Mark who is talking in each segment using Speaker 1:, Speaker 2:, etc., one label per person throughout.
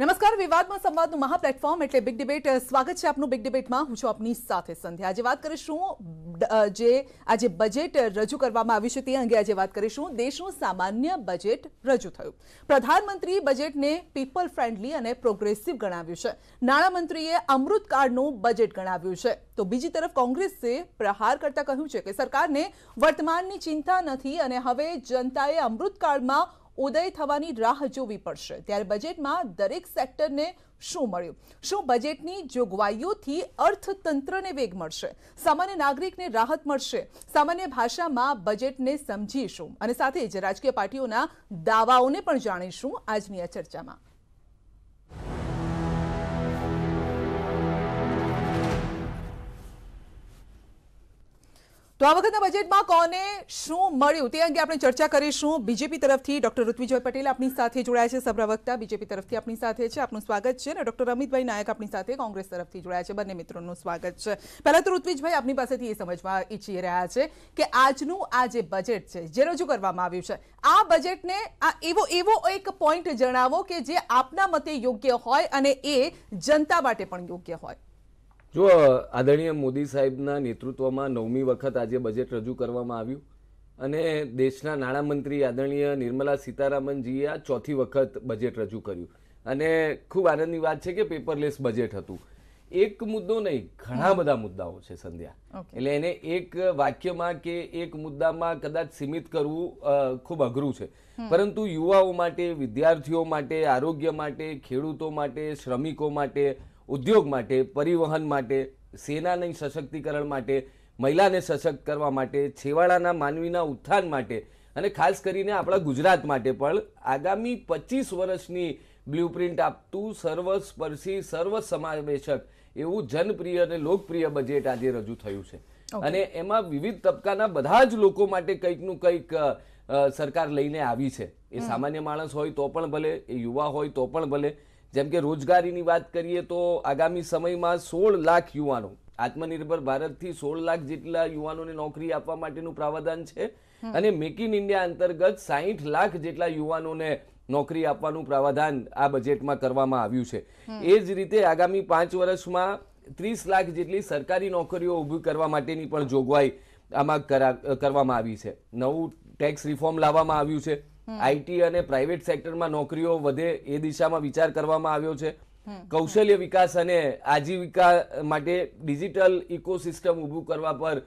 Speaker 1: નમસ્કાર વિવાદમાં સંવાદનું મહા પ્લેટફોર્મ એટલે બિગ ડિબેટ સ્વાગત છે આપનું બિગ ડિબેટમાં હું છું આપની સાથે સંધ્યા આજે વાત કરીશું જે આજે બજેટ રજૂ કરવામાં આવ્યું છે તે અંગે આજે વાત કરીશું દેશનું સામાન્ય બજેટ રજૂ થયું પ્રધાનમંત્રી બજેટને પીપલ ફ્રેન્ડલી અને પ્રોગ્રેસિવ ગણાવ્યું છે નાણામંત્રીએ અમૃતકાળનું બજેટ ગણાવ્યું છે તો બીજી તરફ કોંગ્રેસે પ્રહાર કરતા કહ્યું છે કે સરકારને વર્તમાનની ચિંતા નથી અને હવે જનતાએ અમૃતકાળમાં ઉદય થવાની રાહ જોવી પડશે ત્યારે બજેટમાં દરેક સેક્ટરને શું મળ્યું શું બજેટની જોગવાઈઓથી અર્થતંત્રને વેગ મળશે સામાન્ય નાગરિકને રાહત મળશે સામાન્ય ભાષામાં બજેટને સમજીશું અને સાથે જ રાજકીય પાર્ટીઓના દાવાઓને પણ જાણીશું આજની આ ચર્ચામાં તો આ વખતના બજેટમાં કોને શું મળ્યું તે અંગે આપણે ચર્ચા કરીશું બીજેપી તરફથી ડોક્ટર ઋત્વિજય પટેલ આપણી સાથે જોડાયા છે સભ્રવક્તા બીજેપી તરફથી આપણી સાથે છે આપનું સ્વાગત છે અને ડોક્ટર અમિતભાઈ નાયક આપણી સાથે કોંગ્રેસ તરફથી જોડાયા છે બંને મિત્રોનું સ્વાગત છે પહેલાં તો ઋત્વિજભાઈ આપની પાસેથી એ સમજવા ઈચ્છી રહ્યા છે કે આજનું આ જે બજેટ છે જે રજૂ કરવામાં આવ્યું છે આ બજેટને આ એવો એવો એક પોઈન્ટ જણાવો કે જે આપના મતે યોગ્ય હોય અને એ જનતા માટે પણ યોગ્ય હોય
Speaker 2: જો આદરણીય મોદી સાહેબના નેતૃત્વમાં નવમી વખત આજે બજેટ રજૂ કરવામાં આવ્યું અને દેશના નાણામંત્રી આદરણીય નિર્મલા સીતારામનજીએ આ ચોથી વખત બજેટ રજૂ કર્યું અને ખૂબ આનંદની વાત છે કે પેપરલેસ બજેટ હતું એક મુદ્દો નહીં ઘણા બધા મુદ્દાઓ છે સંધ્યા એટલે એને એક વાક્યમાં કે એક મુદ્દામાં કદાચ સીમિત કરવું ખૂબ અઘરું છે પરંતુ યુવાઓ માટે વિદ્યાર્થીઓ માટે આરોગ્ય માટે ખેડૂતો માટે શ્રમિકો માટે ઉદ્યોગ માટે પરિવહન માટે સેનાને સશક્તિકરણ માટે મહિલાને સશક્ત કરવા માટે છેવાડાના માનવીના ઉત્થાન માટે અને ખાસ કરીને આપણા ગુજરાત માટે પણ આગામી પચીસ વર્ષની બ્લુપ્રિન્ટ આપતું સર્વસ્પર્શી સર્વસમાવેશક એવું જનપ્રિય અને લોકપ્રિય બજેટ આજે રજૂ થયું છે અને એમાં વિવિધ તબક્કાના બધા જ લોકો માટે કંઈકનું કંઈક સરકાર લઈને આવી છે એ સામાન્ય માણસ હોય તો પણ ભલે એ યુવા હોય તો પણ ભલે જેમ કે રોજગારીની વાત કરીએ તો આગામી સમયમાં સોળ લાખ યુવાનો આત્મનિર્ભર ભારતથી સોળ લાખ જેટલા યુવાનોને નોકરી આપવા માટેનું પ્રાવધાન છે અને મેક ઇન ઇન્ડિયા અંતર્ગત સાહીઠ લાખ જેટલા યુવાનોને નોકરી આપવાનું પ્રાવધાન આ બજેટમાં કરવામાં આવ્યું છે એ જ રીતે આગામી પાંચ વર્ષમાં ત્રીસ લાખ જેટલી સરકારી નોકરીઓ ઊભી કરવા માટેની પણ જોગવાઈ આમાં કરવામાં આવી છે નવું ટેક્સ રિફોર્મ લાવવામાં આવ્યું છે આઈટી અને પ્રાઇવેટ સેક્ટરમાં નોકરીઓ વધે એ દિશામાં વિચાર કરવામાં આવ્યો છે કૌશલ્ય વિકાસ અને આજીવિકા માટે ડિજિટલ ઇકોસિસ્ટમ ઊભું કરવા પર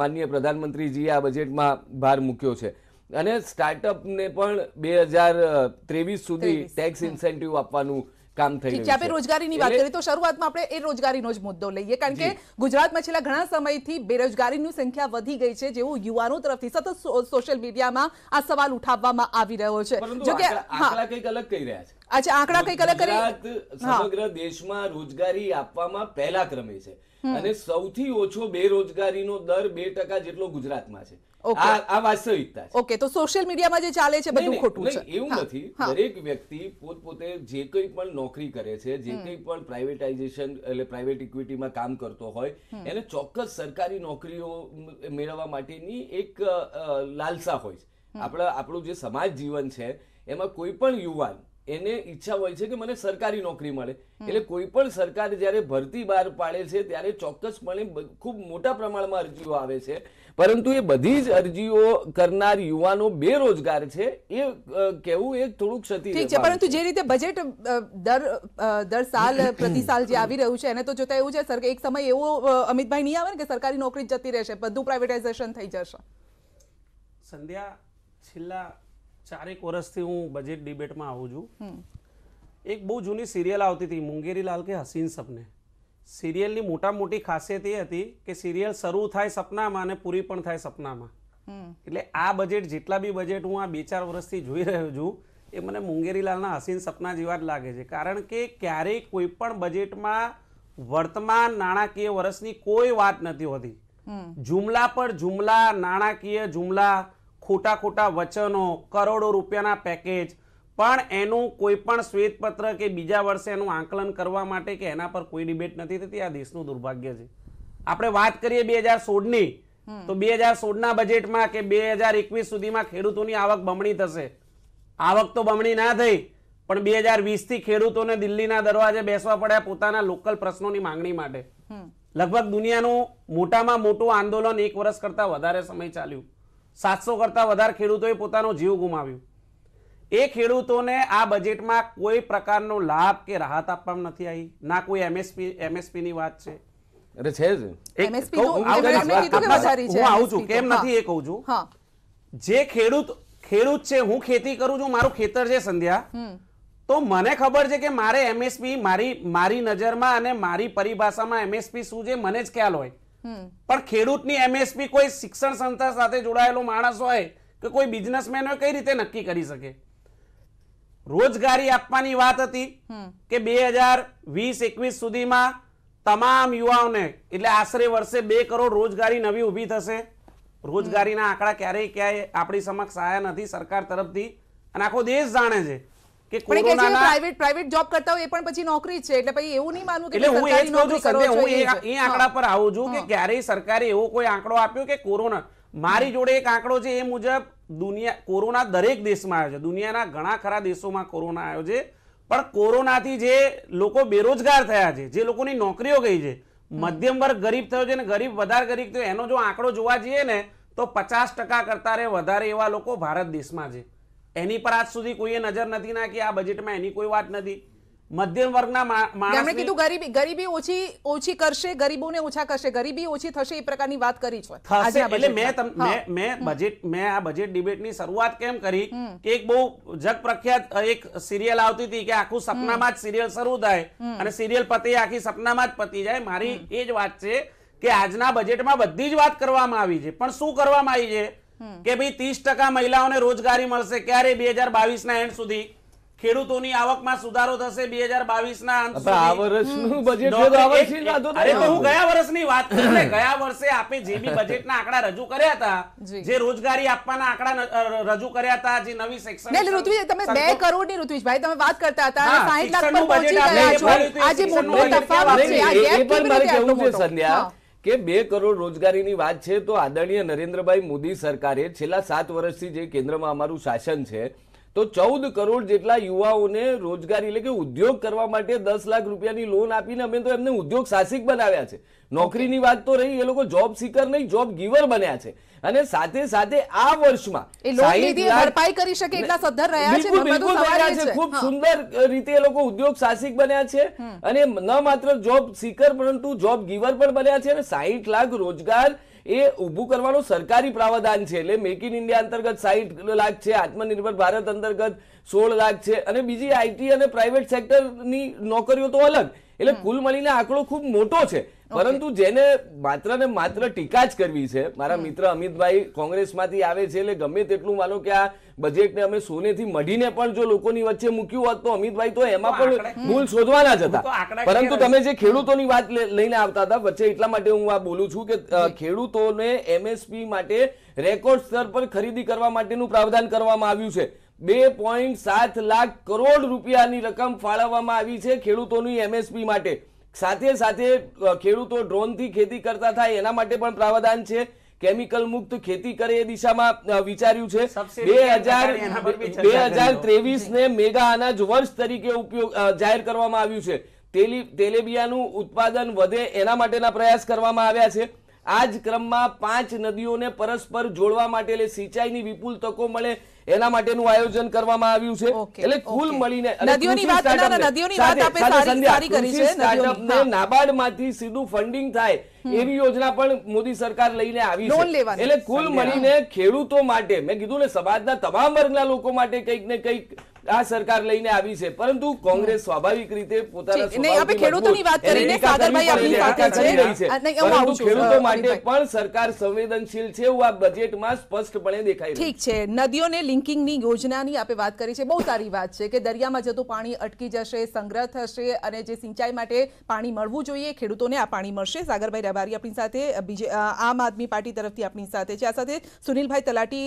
Speaker 2: માનનીય પ્રધાનમંત્રીજીએ આ બજેટમાં ભાર મૂક્યો છે અને સ્ટાર્ટઅપને પણ બે હજાર ત્રેવીસ સુધી ટેક્સ ઇન્સેન્ટિવ આપવાનું કામ થઈ રહ્યું આપણે રોજગારીની વાત કરીએ તો
Speaker 1: શરૂઆતમાં આપણે એ રોજગારીનો જ મુદ્દો લઈએ કારણ કે ગુજરાતમાં છેલ્લા ઘણા સમયથી બેરોજગારીની સંખ્યા વધી ગઈ છે જેવું યુવાનો તરફથી સતત સોશિયલ મીડિયામાં આ સવાલ ઉઠાવવામાં આવી રહ્યો છે જો કે આંકડા
Speaker 2: કંઈક અલગ કહી રહ્યા
Speaker 1: છે અચ્છા આંકડા કંઈક અલગ કરી
Speaker 2: સમગ્ર દેશમાં રોજગારી આપવામાં પહેલા ક્રમે છે અને સૌથી ઓછો બેરોજગારીનો દર બે ટકા જેટલો ગુજરાતમાં છે આ વાસ્તવિકતા
Speaker 1: ઓકે તો સોશિયલ મીડિયામાં જે ચાલે છે એવું
Speaker 2: નથી દરેક વ્યક્તિ પોતપોતે જે કંઈ પણ નોકરી કરે છે જે કંઈ પણ પ્રાઇવેટાઇઝેશન એટલે પ્રાઇવેટ ઇક્વિટીમાં કામ કરતો હોય એને ચોક્કસ સરકારી નોકરીઓ મેળવવા માટેની એક લાલસા હોય છે આપણા આપણું જે સમાજ જીવન છે એમાં કોઈ પણ યુવાન એને ઈચ્છા હોય છે કે મને સરકારી નોકરી મળે એટલે કોઈ પણ સરકાર જ્યારે ભરતી બહાર પાડે છે ત્યારે ચોક્કસપણે ખૂબ મોટા પ્રમાણમાં અરજીઓ આવે છે પરંતુ એ બધી જ અરજીઓ કરનાર યુવાનો બેરોજગાર છે એ કેવું એક થોડું ક્ષતિ છે પરંતુ
Speaker 1: જે રીતે બજેટ દર દર સાલ પ્રતિ સાલ જે આવી રહ્યું છે એને તો જોતા એવું છે સર કે એક સમય એવો અમિતભાઈ નહીં આવે ને કે સરકારી નોકરી જતી રહેશે બધું પ્રાઇવેટાઇઝેશન થઈ જશે
Speaker 3: સંધ્યા છેલ્લા ચારેક વર્ષથી હું બજેટ ડિબેટમાં આવું છું એક બહુ જૂની સિરિયલ આવતી હતી મુંગેરીલાલ કે હસીન સપને સિરિયલની મોટા મોટી ખાસિયત એ હતી કે સિરિયલ શરૂ થાય સપનામાં અને પૂરી પણ થાય સપનામાં એટલે આ બજેટ જેટલા બી બજેટ હું આ બે ચાર વર્ષથી જોઈ રહ્યો છું એ મને મુંગેરીલાલના હસીન સપના જેવા જ લાગે છે કારણ કે ક્યારેય કોઈ પણ બજેટમાં વર્તમાન નાણાકીય વર્ષની કોઈ વાત નથી હોતી જુમલા પર જુમલા નાણાકીય જુમલા ખોટા ખોટા વચનો કરોડો રૂપિયાના પેકેજ પણ એનું કોઈ પણ શ્વેતપત્ર કે બીજા વર્ષે એનું આંકલન કરવા માટે કે એના પર કોઈ ડિબેટ નથી થતી આ દેશનું દુર્ભાગ્ય છે આપણે વાત કરીએ બે હજાર સોળની તો બે હજાર સોળના બજેટમાં કે બે હજાર એકવીસ સુધીમાં ખેડૂતોની આવક બમણી થશે આવક તો બમણી ના થઈ પણ બે હજાર વીસથી ખેડૂતોને દિલ્હીના દરવાજે બેસવા પડ્યા પોતાના લોકલ પ્રશ્નોની માંગણી માટે લગભગ દુનિયાનું મોટામાં મોટું આંદોલન એક વર્ષ કરતાં વધારે સમય ચાલ્યું સાતસો કરતાં વધારે ખેડૂતોએ પોતાનો જીવ ગુમાવ્યો એ ખેડૂતોને આ બજેટમાં કોઈ પ્રકારનો લાભ કે રાહત આપવામાં નથી આવી ના કોઈ એમએસપી એમએસપી ની વાત છે
Speaker 4: અરે
Speaker 2: છે
Speaker 3: જ હું આવું છું કેમ નથી એ
Speaker 1: કહું છું
Speaker 4: જે
Speaker 3: ખેડૂત ખેડૂત છે હું ખેતી કરું છું મારું ખેતર છે સંધ્યા તો મને ખબર છે કે મારે એમએસપી મારી મારી નજરમાં અને મારી પરિભાષામાં એમએસપી શું છે મને જ ખ્યાલ હોય પણ ખેડૂતની એમએસપી કોઈ શિક્ષણ સંસ્થા સાથે જોડાયેલો માણસ હોય કે કોઈ બિઝનેસમેન હોય કઈ રીતે નક્કી કરી શકે રોજગારી આપવાની વાત હતી કે બે હજાર વીસ એકવીસ સુધીમાં તમામ યુવાઓને એટલે આશરે વર્ષે બે કરોડ રોજગારી નવી ઉભી થશે રોજગારીના આંકડા ક્યારેય ક્યાંય આપણી સમક્ષ આયા નથી સરકાર તરફથી અને આખો દેશ જાણે છે કે કોરોનાના
Speaker 1: પ્રાઇવેટ જોબ કરતા હોય એ પણ પછી નોકરી છે એટલે પછી એવું નહીં હું એ આંકડા
Speaker 3: આવું છું કે ક્યારેય સરકારે એવો કોઈ આંકડો આપ્યો કે કોરોના મારી જોડે એક આંકડો છે એ મુજબ દુનિયા કોરોના દરેક દેશમાં આવ્યો છે દુનિયાના ઘણા ખરા દેશોમાં કોરોના આવ્યો છે પણ કોરોનાથી જે લોકો બેરોજગાર થયા છે જે લોકોની નોકરીઓ ગઈ છે મધ્યમ વર્ગ ગરીબ થયો છે ને ગરીબ વધારે ગરીબ થયો એનો જો આંકડો જોવા જઈએ ને તો પચાસ ટકા કરતાં વધારે એવા લોકો ભારત દેશમાં છે એની પર આજ સુધી કોઈએ નજર નથી નાખી આ બજેટમાં એની કોઈ વાત નથી મધ્યમ વર્ગના માણસને કીધું
Speaker 1: ગરીબી ગરીબી ઓછી ઓછી કરશે ગરીબોને ઓછા કરશે ગરીબી ઓછી થશે એ પ્રકારની વાત કરી છે થશે એટલે મેં
Speaker 3: મેં મેં બજેટ મેં આ બજેટ ડિબેટની શરૂઆત કેમ કરી કે એક બહુ જગપ્રખ્યાત એક સિરિયલ આવતી હતી કે આખું સપનામાં જ સિરિયલ શરૂ થાય અને સિરિયલ પતે આખી સપનામાં જ પતી જાય મારી એ જ વાત છે કે આજના બજેટમાં બધી જ વાત કરવામાં આવી છે પણ શું કરવામાં આવી છે કે ભાઈ ત્રીસ મહિલાઓને રોજગારી મળશે ક્યારે બે હજાર બાવીસ ના એન્ડ સુધી ખેડૂતોની આવકમાં સુધારો થશે બે હજાર બાવીસ ના અરે તો હું ગયા વર્ષની વાત કરું ગયા વર્ષે આપે જે બી બજેટના આંકડા રજૂ કર્યા હતા જે રોજગારી આપવાના આંકડા રજૂ કર્યા હતા જે નવી સેક્શન તમે બે
Speaker 1: કરોડ ની ઋત્વિજભાઈ તમે વાત કરતા હતા સાહીઠ લાખ
Speaker 2: પર પહોંચી સંધ્યા કે બે કરોડ રોજગારીની વાત છે તો આદરણીય નરેન્દ્રભાઈ મોદી સરકારે છેલ્લા સાત વર્ષથી જે કેન્દ્રમાં અમારું શાસન છે તો ચૌદ કરોડ જેટલા યુવાઓને રોજગારી એટલે કે ઉદ્યોગ કરવા માટે દસ લાખ રૂપિયાની લોન આપીને અમે તો એમને ઉદ્યોગ સાહસિક બનાવ્યા છે નોકરીની વાત તો રહી એ લોકો જોબ સીકર નહીં જોબ ગીવર બન્યા છે અને સાથે સાથે આ વર્ષમાં ખૂબ સુંદર રીતે એ લોકો ઉદ્યોગ સાહસિક બન્યા છે અને ન માત્ર જોબ સીકર પરંતુ જોબ ગીવર પણ બન્યા છે અને સાહીઠ લાખ રોજગાર એ ઊભું કરવાનું સરકારી પ્રાવધાન છે એટલે મેક ઇન ઇન્ડિયા અંતર્ગત સાહીઠ લાખ છે આત્મનિર્ભર ભારત અંતર્ગત સોળ લાખ છે અને બીજી આઈટી અને પ્રાઇવેટ સેક્ટરની નોકરીઓ તો અલગ એટલે કુલ મળીને આંકડો ખૂબ મોટો છે પરંતુ જેને માત્ર ને માત્ર ટીકા જ કરવી છે મારા મિત્ર અમિતભાઈ કોંગ્રેસમાંથી આવે છે એટલે ગમે તેટલું માનો કે આ બજેટને અમે સોનેથી મઢીને પણ જો લોકોની વચ્ચે મૂક્યું હોત તો અમિતભાઈ તો એમાં પણ ભૂલ શોધવાના જ હતા પરંતુ તમે જે ખેડૂતોની વાત લઈને આવતા હતા વચ્ચે એટલા માટે હું આ બોલું છું કે ખેડૂતોને એમએસપી માટે રેકોર્ડ સ્તર પર ખરીદી કરવા માટેનું પ્રાવધાન કરવામાં આવ્યું છે બે પોઈન્ટ સાત લાખ કરોડ રૂપિયાની રકમ ફાળવવામાં આવી છે ખેડૂતોની એમએસપી માટે સાથે સાથે ખેડૂતો ડ્રોનથી ખેતી કરતા થાય એના માટે પણ પ્રાવધાન છે કેમિકલ મુક્ત ખેતી કરે એ દિશામાં વિચાર્યું છે બે હજાર બે હજાર ત્રેવીસ ને મેગા અનાજ વર્ષ તરીકે ઉપયોગ જાહેર કરવામાં આવ્યું છે તેલી તેલેબિયાનું ઉત્પાદન વધે એના માટેના પ્રયાસ કરવામાં આવ્યા છે આ જ ક્રમમાં પાંચ નદીઓને પરસ્પર જોડવા માટે સિંચાઈની વિપુલ તકો મળે એના માટેનું આયોજન કરવામાં આવ્યું છે એટલે કુલ મળીને નદીઓની વાત સીધું ફંડિંગ થાય એવી યોજના પણ મોદી સરકાર લઈને આવી છે એટલે કુલ મળીને ખેડૂતો માટે મેં કીધું ને સમાજના તમામ વર્ગના લોકો માટે કંઈક ને કંઈક આ સરકાર લઈને આવી છે પરંતુ કોંગ્રેસ સ્વાભાવિક રીતે ખેડૂતો માટે પણ સરકાર સંવેદનશીલ છે એવું આ બજેટમાં સ્પષ્ટપણે દેખાય ઠીક
Speaker 1: છે નદીઓને લિંકિંગની યોજનાની આપણે વાત કરી છે બહુ સારી વાત છે કે દરિયામાં જતું પાણી અટકી જશે સંગ્રહ થશે અને જે સિંચાઈ માટે પાણી મળવું જોઈએ ખેડૂતોને આ પાણી મળશે સાગરભાઈ રબારી આપણી સાથે બીજે આમ આદમી પાર્ટી તરફથી આપણી સાથે છે આ સાથે સુનિલભાઈ તલાટી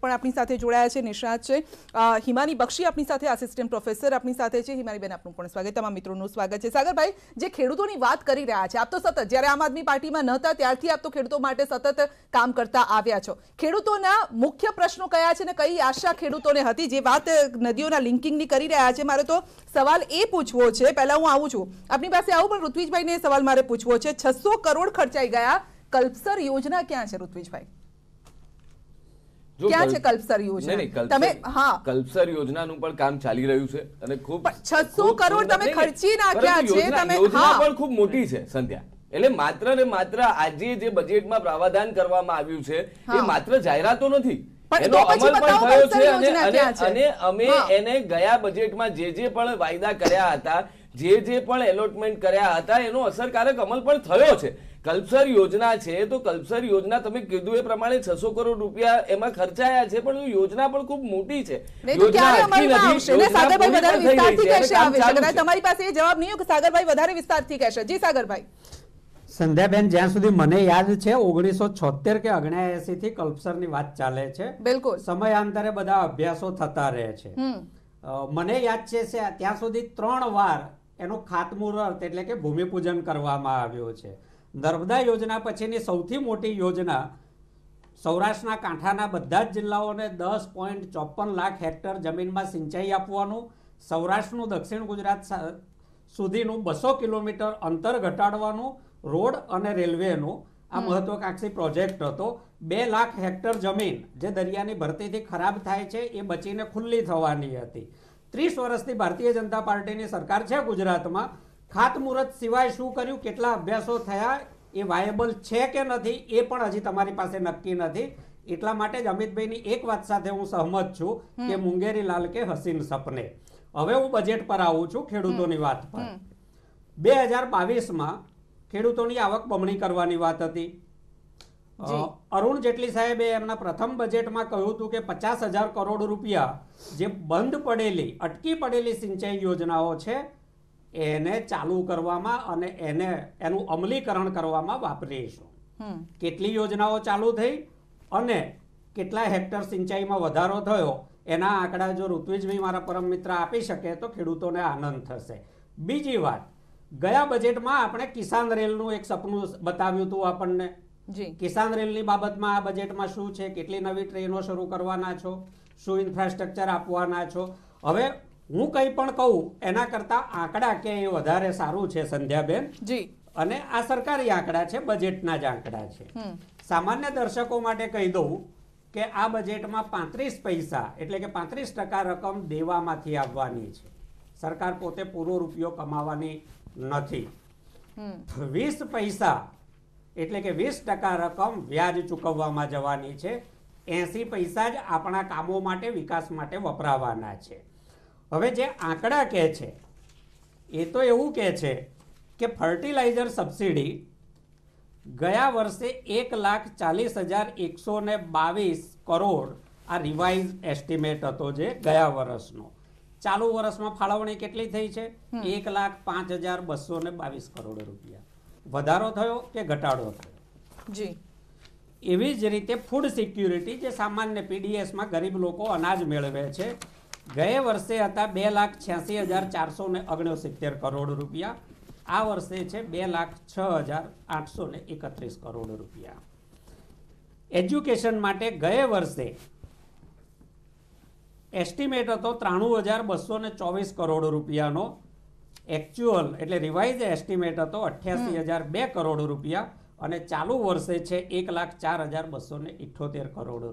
Speaker 1: પણ આપણી સાથે જોડાયા છે નિષ્ણાત છે હિમાની બક્ષી भी अपने साथ असिस्टेंट प्रोफेसर अपने साथ है जी हमारी बहन आप નું પણ સ્વાગત છે મા મિત્રો નું સ્વાગત છે સાગરભાઈ જે ખેડૂતોની વાત કરી રહ્યા છે આપ તો સતત જ્યારે આમ આદમી પાર્ટીમાં ન હતા ત્યારથી આપ તો ખેડૂતો માટે સતત કામ કરતા આવ્યા છો ખેડૂતોના મુખ્ય પ્રશ્નો કયા છે અને કઈ આશા ખેડૂતોને હતી જે વાત નદીઓના લિંકિંગની કરી રહ્યા છે મારે તો સવાલ એ પૂછવો છે પહેલા હું આવું છું આપની પાસે આવું પણ રુતવીજભાઈને સવાલ મારે પૂછવો છે 600 કરોડ ખર્ચાઈ ગયા કલ્પસર યોજના ક્યાં છે રુતવીજભાઈ ક્યાં છે કલ્પસર યોજના તમે હા
Speaker 2: કલ્પસર યોજનાનું પણ કામ ચાલી રહ્યું છે અને ખૂબ 600 કરોડ તમે ખર્ચી નાખ્યા છે તમે યોજના પણ ખૂબ મોટી છે સંધ્યા એટલે માત્ર ને માત્ર આજે જે બજેટમાં પ્રાવધાન કરવામાં આવ્યું છે એ માત્ર જાહેરાતો નથી એનો અમલ છે અને અમે એને ગયા બજેટમાં જે જે પણ વાયદા કર્યા હતા જે જે પણ એલોટમેન્ટ કર્યા હતા એનો અસરકારક અમલ પણ થયો છે કલ્પસર યોજના છે તો કલ્પસર યોજના તમે કીધું એ પ્રમાણે છસો કરોડ રૂપિયા એમાં ખર્ચાયા છે પણ યોજના પણ ખૂબ મોટી છે તમારી
Speaker 1: પાસે જવાબ નહીં સાગરભાઈ વધારે વિસ્તારથી કહેશે જી સાગરભાઈ
Speaker 5: સંધ્યાબેન જ્યાં સુધી મને યાદ છે ઓગણીસો છોતેર કે અગણ્યાએસી થી કલ્પસર ની વાત ચાલે છે બિલકુલ સમયાંતરે બધા અભ્યાસો થતા રહે છે મને યાદ છે ત્યાં સુધી ત્રણ વાર એનું ખાતમુહૂર્ત એટલે કે ભૂમિપૂજન કરવામાં આવ્યું છે નર્મદા યોજના પછીની સૌથી મોટી યોજના સૌરાષ્ટ્રના કાંઠાના બધા જ જિલ્લાઓને દસ પોઈન્ટ ચોપન લાખ હેક્ટર જમીનમાં સિંચાઈ આપવાનું સૌરાષ્ટ્રનું દક્ષિણ ગુજરાત સુધીનું બસો કિલોમીટર અંતર ઘટાડવાનું રોડ અને રેલવેનું આ મહત્વકાંક્ષી પ્રોજેક્ટ હતો બે લાખ હેક્ટર જમીન જે દરિયાની ભરતીથી ખરાબ થાય છે એ બચીને ખુલ્લી થવાની હતી ત્રીસ વર્ષથી ભારતીય જનતા પાર્ટીની સરકાર છે ગુજરાતમાં ખાતમુહૂર્ત સિવાય શું કર્યું કેટલા અભ્યાસો થયા એ વાયેબલ છે કે નથી એ પણ હજી તમારી પાસે નક્કી નથી એટલા માટે જ અમિતભાઈની એક વાત સાથે હું સહમત છું કે મુંગેરી લાલ કે હસીન સપને હવે હું બજેટ પર આવું છું ખેડૂતોની વાત પર બે હજાર બાવીસમાં ખેડૂતોની આવક બમણી કરવાની વાત હતી અરુણ જેટલી સાહેબે એમના પ્રથમ બજેટમાં કહ્યું હતું કે પચાસ હજાર કરોડ રૂપિયા જે બંધ પડેલી અટકી પડેલી સિંચાઈ યોજનાઓ છે એને ચાલુ કરવામાં અને એને એનું અમલીકરણ કરવામાં વાપરીશું કેટલી યોજનાઓ ચાલુ થઈ અને કેટલા હેક્ટર સિંચાઈમાં વધારો થયો એના આંકડા જો ઋત્વિજભાઈ મારા પરમ મિત્ર આપી શકે તો ખેડૂતોને આનંદ થશે બીજી વાત ગયા બજેટમાં આપણે કિસાન રેલનું એક સપનું બતાવ્યું હતું આપણને કિસાન રેલની બાબતમાં આ બજેટમાં શું છે કેટલી નવી ટ્રેનો શરૂ કરવાના છો શું ઇન્ફ્રાસ્ટ્રક્ચર આપવાના છો હવે હું કંઈ પણ કહું એના કરતા આંકડા ક્યાંય વધારે સારું છે સંધ્યાબેન જી અને આ સરકારી આંકડા છે બજેટના જ આંકડા છે સામાન્ય દર્શકો માટે કહી દઉં કે આ બજેટમાં પાંત્રીસ પૈસા એટલે કે પાંત્રીસ ટકા રકમ દેવામાંથી આવવાની છે સરકાર પોતે પૂરો રૂપિયો કમાવાની નથી વીસ પૈસા એટલે કે વીસ ટકા રકમ વ્યાજ ચૂકવવામાં જવાની છે એસી પૈસા જ આપણા કામો માટે વિકાસ માટે વપરાવાના છે હવે જે આંકડા કહે છે એ તો એવું કહે છે કે ફર્ટિલાઇઝર સબસિડી ગયા વર્ષે એક લાખ ચાલીસ હજાર એકસો ને બાવીસ કરોડ આ રિવાઇઝ એસ્ટિમેટ હતો જે ગયા વર્ષનો ચાલુ વર્ષમાં ફાળવણી કેટલી થઈ છે એક લાખ પાંચ હજાર બસો ને બાવીસ કરોડ રૂપિયા વધારો થયો કે ઘટાડો થયો જી એવી જ રીતે ફૂડ સિક્યુરિટી જે સામાન્ય પીડીએસમાં ગરીબ લોકો અનાજ મેળવે છે ગયા વર્ષે હતા બે લાખ છ્યાસી હજાર ચારસો ને ઓગણસિત્તેર કરોડ રૂપિયા આ વર્ષે છે બે લાખ છ હજાર આઠસો ને એકત્રીસ કરોડ રૂપિયા એજ્યુકેશન માટે ગયા વર્ષે એસ્ટિમેટ હતો ત્રાણું હજાર બસો ને ચોવીસ કરોડ રૂપિયાનો એકચ્યુઅલ એટલે રિવાઇઝ એસ્ટિમેટ હતો અઠ્યાસી હજાર બે કરોડ રૂપિયા અને ચાલુ વર્ષે છે એક લાખ ચાર હજાર બસો ને કરોડ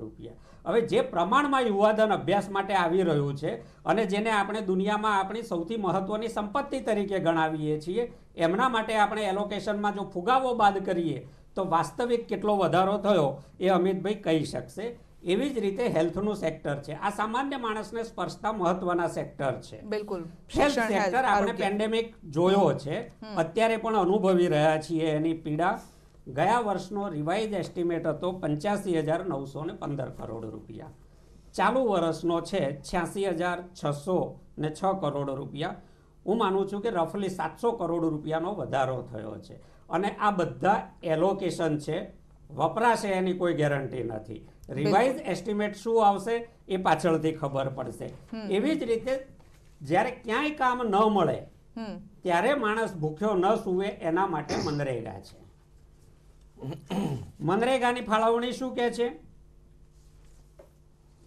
Speaker 5: રૂપિયા હવે જે પ્રમાણમાં યુવાધન અભ્યાસ માટે આવી રહ્યું છે અને જેને આપણે દુનિયામાં આપણી સૌથી મહત્વની સંપત્તિ તરીકે ગણાવીએ છીએ એમના માટે આપણે એલોકેશનમાં જો ફુગાવો બાદ કરીએ તો વાસ્તવિક કેટલો વધારો થયો એ અમિતભાઈ કહી શકશે એવી જ રીતે હેલ્થનું સેક્ટર છે આ સામાન્ય માણસને સ્પર્શતા મહત્વના સેક્ટર છે
Speaker 1: બિલકુલ હેલ્થ સેક્ટર આપણે
Speaker 5: પેન્ડેમિક જોયો છે અત્યારે પણ અનુભવી રહ્યા છીએ એની પીડા ગયા વર્ષનો રિવાઇઝ એસ્ટિમેટ હતો પંચ્યાસી હજાર નવસો ને પંદર કરોડ રૂપિયા ચાલુ વર્ષનો છે છ્યાસી હજાર છસો ને છ કરોડ રૂપિયા હું માનું છું કે રફલી સાતસો કરોડ રૂપિયાનો વધારો થયો છે અને આ બધા એલોકેશન છે વપરાશે એની કોઈ ગેરંટી નથી રિવાઇઝ એસ્ટિમેટ શું આવશે એ પાછળથી ખબર પડશે એવી જ રીતે જ્યારે ક્યાંય કામ ન મળે ત્યારે માણસ ભૂખ્યો ન સૂવે એના માટે મનરેગા છે મનરેગાની ફાળવણી શું કે છે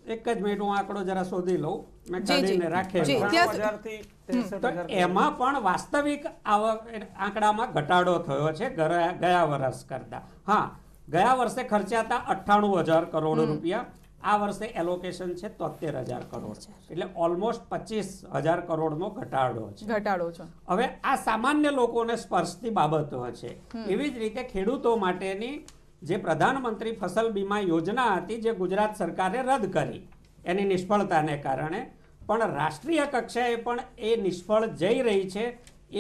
Speaker 5: એક જ મિનિટ હું આંકડો જરા શોધી લઉં મેં કાઢીને રાખેલો
Speaker 3: તો એમાં
Speaker 5: પણ વાસ્તવિક આવક આંકડામાં ઘટાડો થયો છે ગયા વર્ષ કરતા હા ગયા વર્ષે ખર્ચ્યા હતા અઠ્ઠાણું હજાર કરોડ રૂપિયા આ વર્ષે એલોકેશન છે તોતેર હજાર કરોડ એટલે ઓલમોસ્ટ પચીસ હજાર કરોડનો ઘટાડો છે ઘટાડો છે હવે આ સામાન્ય લોકોને સ્પર્શતી બાબતો છે એવી જ રીતે ખેડૂતો માટેની જે પ્રધાનમંત્રી ફસલ બીમા યોજના હતી જે ગુજરાત સરકારે રદ કરી એની નિષ્ફળતાને કારણે પણ રાષ્ટ્રીય કક્ષાએ પણ એ નિષ્ફળ જઈ રહી છે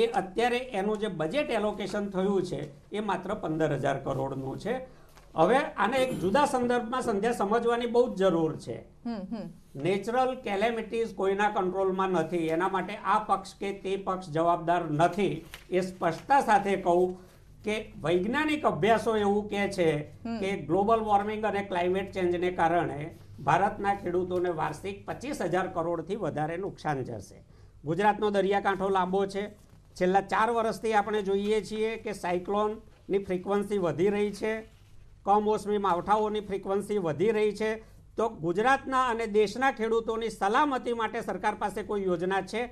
Speaker 5: એ અત્યારે એનું જે બજેટ એલોકેશન થયું છે એ માત્ર પંદર હજાર કરોડનું છે હવે આને એક જુદા સંદર્ભમાં સંધ્યા સમજવાની બહુ જ જરૂર છે નેચરલ કેલેમિટીઝ કોઈના કંટ્રોલમાં નથી એના માટે આ પક્ષ કે તે પક્ષ જવાબદાર નથી એ સ્પષ્ટતા સાથે કહું કે વૈજ્ઞાનિક અભ્યાસો એવું કહે છે કે ગ્લોબલ વોર્મિંગ અને ક્લાઇમેટ ચેન્જને કારણે ભારતના ખેડૂતોને વાર્ષિક પચીસ હજાર કરોડથી વધારે નુકસાન જશે ગુજરાતનો દરિયાકાંઠો લાંબો છે છેલ્લા ચાર વર્ષથી આપણે જોઈએ છીએ કે સાયક્લોનની ફ્રિકવન્સી વધી રહી છે કમોસમી માવઠાઓની ફ્રીક્વન્સી વધી રહી છે તો ગુજરાતના અને દેશના ખેડૂતોની સલામતી માટે સરકાર પાસે કોઈ યોજના છે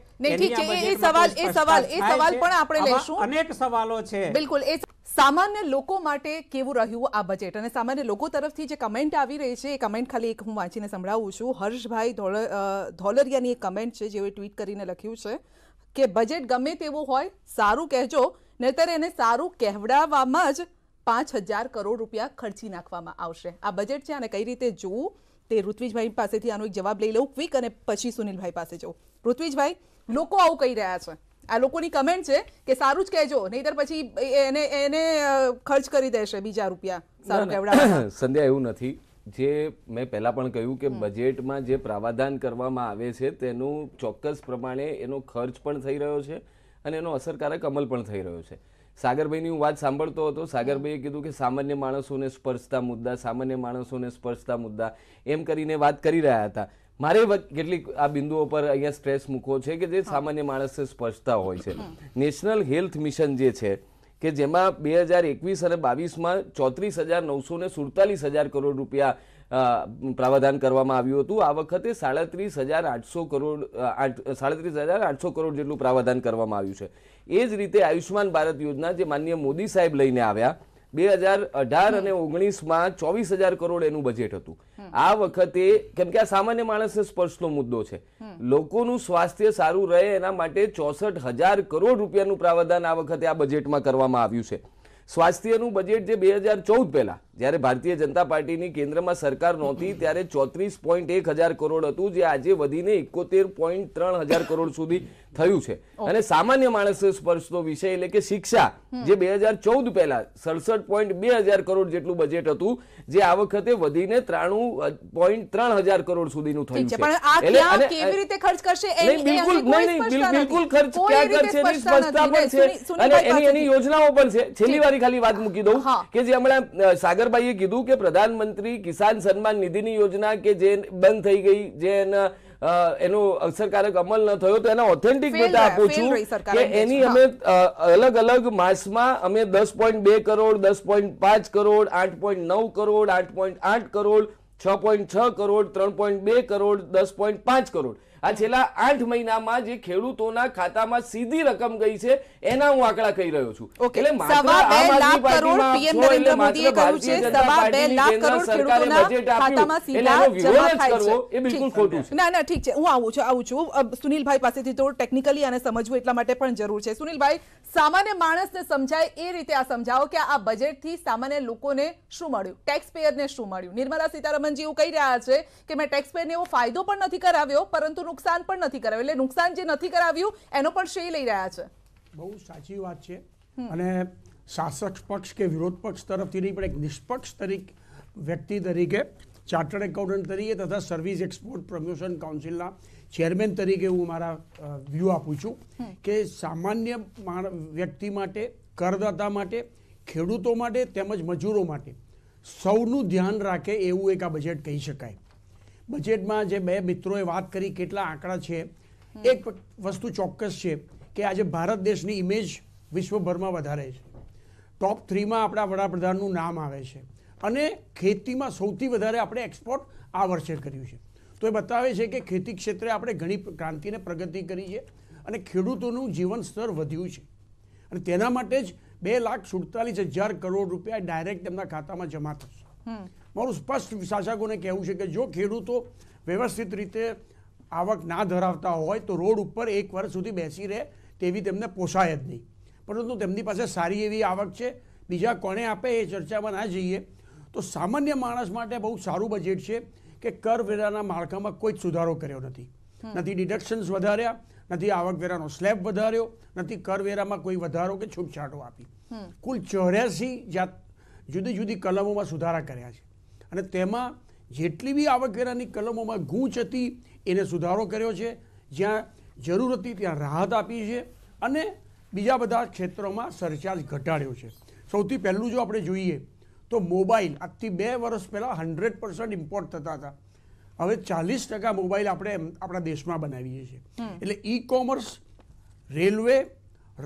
Speaker 5: અનેક સવાલો છે બિલકુલ
Speaker 1: એ સામાન્ય લોકો માટે કેવું રહ્યું આ બજેટ અને સામાન્ય લોકો તરફથી જે કમેન્ટ આવી રહી છે એ કમેન્ટ ખાલી એક હું વાંચીને સંભળાવું છું હર્ષભાઈ ધોલરિયાની એક કમેન્ટ છે જેઓએ ટ્વીટ કરીને લખ્યું છે કે બજેટ ગમે તેવું હોય સારું કહેજો નહીતર એને સારું કહેવડાવવામાં જ પાંચ હજાર કરોડ રૂપિયા ખર્ચી નાખવામાં આવશે આ બજેટ છે આને કઈ રીતે જોવું તે ઋત્વિજભાઈ પાસેથી આનો એક જવાબ લઈ લઉં ક્વિક અને પછી સુનિલભાઈ પાસે જવું ઋત્વિજભાઈ લોકો આવું કહી રહ્યા છે આ લોકોની કમેન્ટ છે કે સારું જ કહેજો નહીતર પછી એને એને ખર્ચ કરી દેશે બીજા રૂપિયા સારું કેવડાવવા
Speaker 2: સંધ્યા એવું નથી જે મેં પહેલાં પણ કહ્યું કે બજેટમાં જે પ્રાવધાન કરવામાં આવે છે તેનું ચોક્કસ પ્રમાણે એનો ખર્ચ પણ થઈ રહ્યો છે અને એનો અસરકારક અમલ પણ થઈ રહ્યો છે સાગરભાઈની હું વાત સાંભળતો હતો સાગરભાઈએ કીધું કે સામાન્ય માણસોને સ્પર્શતા મુદ્દા સામાન્ય માણસોને સ્પર્શતા મુદ્દા એમ કરીને વાત કરી રહ્યા હતા મારે કેટલીક આ બિંદુઓ પર અહીંયા સ્ટ્રેસ મૂકવો છે કે જે સામાન્ય માણસને સ્પર્શતા હોય છે નેશનલ હેલ્થ મિશન જે છે કે જેમાં બે હજાર એકવીસ અને બાવીસમાં ચોત્રીસ હજાર નવસો ને સુડતાલીસ હજાર કરોડ રૂપિયા પ્રાવધાન કરવામાં આવ્યું હતું આ વખતે સાડત્રીસ હજાર આઠસો કરોડ સાડત્રીસ હજાર આઠસો કરોડ જેટલું પ્રાવધાન કરવામાં આવ્યું છે એ જ રીતે આયુષ્યમાન ભારત યોજના જે માન્ય મોદી સાહેબ લઈને આવ્યા બે હજાર અઢાર અને ઓગણીસમાં ચોવીસ હજાર કરોડ એનું બજેટ હતું આ વખતે કેમ કે આ સામાન્ય માણસને સ્પર્શનો મુદ્દો છે લોકોનું સ્વાસ્થ્ય સારું રહે એના માટે ચોસઠ હજાર કરોડ રૂપિયાનું પ્રાવધાન આ વખતે આ બજેટમાં કરવામાં આવ્યું છે સ્વાસ્થ્યનું બજેટ જે બે હજાર ચૌદ પહેલાં જ્યારે ભારતીય જનતા પાર્ટીની કેન્દ્રમાં સરકાર નહોતી ત્યારે ચોત્રીસ પોઈન્ટ એક હજાર કરોડ હતું જે આજે વધીને એકોતેર પોઈન્ટ ત્રણ હજાર કરોડ સુધી થયું છે અને સામાન્ય માણસને સ્પર્શતો વિષય એટલે કે શિક્ષા જે બે હજાર ચૌદ પહેલા સડસઠ પોઈન્ટ બે હજાર કરોડ જેટલું બજેટ હતું જે આ વખતે વધીને ત્રાણું પોઈન્ટ ત્રણ હજાર કરોડ સુધીનું થયું છે એટલે કેવી
Speaker 1: રીતે ખર્ચ કરશે બિલકુલ નહીં બિલકુલ ખર્ચ ક્યાં કરશે સ્પષ્ટતા પણ છે અને એની એની
Speaker 4: યોજનાઓ પણ છે છેલ્લી વારી ખાલી વાત મૂકી દઉં કે જે
Speaker 2: હમણાં સાગર શંકરભાઈએ કીધું કે પ્રધાનમંત્રી કિસાન સન્માન નિધિની યોજના કે જે બંધ થઈ ગઈ જે એના એનો અસરકારક અમલ ન થયો તો એના ઓથેન્ટિક ડેટા આપું છું કે એની અમે અલગ અલગ માસમાં અમે દસ પોઈન્ટ બે કરોડ દસ પોઈન્ટ પાંચ કરોડ આઠ પોઈન્ટ નવ કરોડ આઠ પોઈન્ટ આઠ કરોડ છ પોઈન્ટ છ કરોડ ત્રણ પોઈન્ટ બે કરોડ દસ પોઈન્ટ પાંચ કરોડ આ છેલ્લા આઠ મહિનામાં જે ખેડૂતોના ખાતામાં સીધી રકમ ગઈ છે એના હું આંકડા કહી રહ્યો
Speaker 1: છું એટલે સુનિલભાઈ પાસેથી થોડું ટેકનિકલી અને સમજવું એટલા માટે પણ જરૂર છે સુનિલભાઈ સામાન્ય માણસને સમજાય એ રીતે આ સમજાવો કે આ બજેટથી સામાન્ય લોકોને શું મળ્યું ટેક્સ શું મળ્યું નિર્મલા સીતારમણજી એવું કહી રહ્યા છે કે મેં ટેક્સ ને એવો ફાયદો પણ નથી કરાવ્યો પરંતુ નુકસાન પણ નથી કરાવ્યું એટલે નુકસાન જે નથી કરાવ્યું એનો પણ શ્રેય લઈ રહ્યા છે
Speaker 6: બહુ સાચી વાત છે અને શાસક પક્ષ કે વિરોધ પક્ષ તરફથી નહીં પણ એક નિષ્પક્ષ તરીકે વ્યક્તિ તરીકે ચાર્ટર્ડ એકાઉન્ટન્ટ તરીકે તથા સર્વિસ એક્સપોર્ટ પ્રમોશન કાઉન્સિલના ચેરમેન તરીકે હું મારા વ્યૂ આપું છું કે સામાન્ય વ્યક્તિ માટે કરદાતા માટે ખેડૂતો માટે તેમજ મજૂરો માટે સૌનું ધ્યાન રાખે એવું એક આ બજેટ કહી શકાય બજેટમાં જે બે મિત્રોએ વાત કરી કેટલા આંકડા છે એક વસ્તુ ચોક્કસ છે કે આજે ભારત દેશની ઇમેજ વિશ્વભરમાં વધારે છે ટોપ થ્રીમાં આપણા વડાપ્રધાનનું નામ આવે છે અને ખેતીમાં સૌથી વધારે આપણે એક્સપોર્ટ આ વર્ષે કર્યું છે તો એ બતાવે છે કે ખેતી ક્ષેત્રે આપણે ઘણી ક્રાંતિને પ્રગતિ કરી છે અને ખેડૂતોનું જીવન સ્તર વધ્યું છે અને તેના માટે જ બે લાખ સુડતાલીસ હજાર કરોડ રૂપિયા ડાયરેક્ટ તેમના ખાતામાં જમા થશે મારું સ્પષ્ટ શાસકોને કહેવું છે કે જો ખેડૂતો વ્યવસ્થિત રીતે આવક ના ધરાવતા હોય તો રોડ ઉપર એક વર્ષ સુધી બેસી રહે તેવી તેમને પોસાય જ નહીં પરંતુ તેમની પાસે સારી એવી આવક છે બીજા કોણે આપે એ ચર્ચામાં ના જઈએ તો સામાન્ય માણસ માટે બહુ સારું બજેટ છે કે કરવેરાના માળખામાં કોઈ જ સુધારો કર્યો નથી નથી ડિડક્શન્સ વધાર્યા નથી આવકવેરાનો સ્લેબ વધાર્યો નથી કરવેરામાં કોઈ વધારો કે છૂટછાટો આપી કુલ ચોર્યાસી જાત જુદી જુદી કલમોમાં સુધારા કર્યા છે અને તેમાં જેટલી બી આવકવેરાની કલમોમાં ગૂંચ હતી એને સુધારો કર્યો છે જ્યાં જરૂર હતી ત્યાં રાહત આપી છે અને બીજા બધા ક્ષેત્રોમાં સરચાર્જ ઘટાડ્યો છે સૌથી પહેલું જો આપણે જોઈએ તો મોબાઈલ આજથી બે વર્ષ પહેલાં હંડ્રેડ પર્સન્ટ ઇમ્પોર્ટ થતા હતા હવે ચાલીસ ટકા મોબાઈલ આપણે આપણા દેશમાં બનાવીએ છીએ એટલે ઈ કોમર્સ રેલવે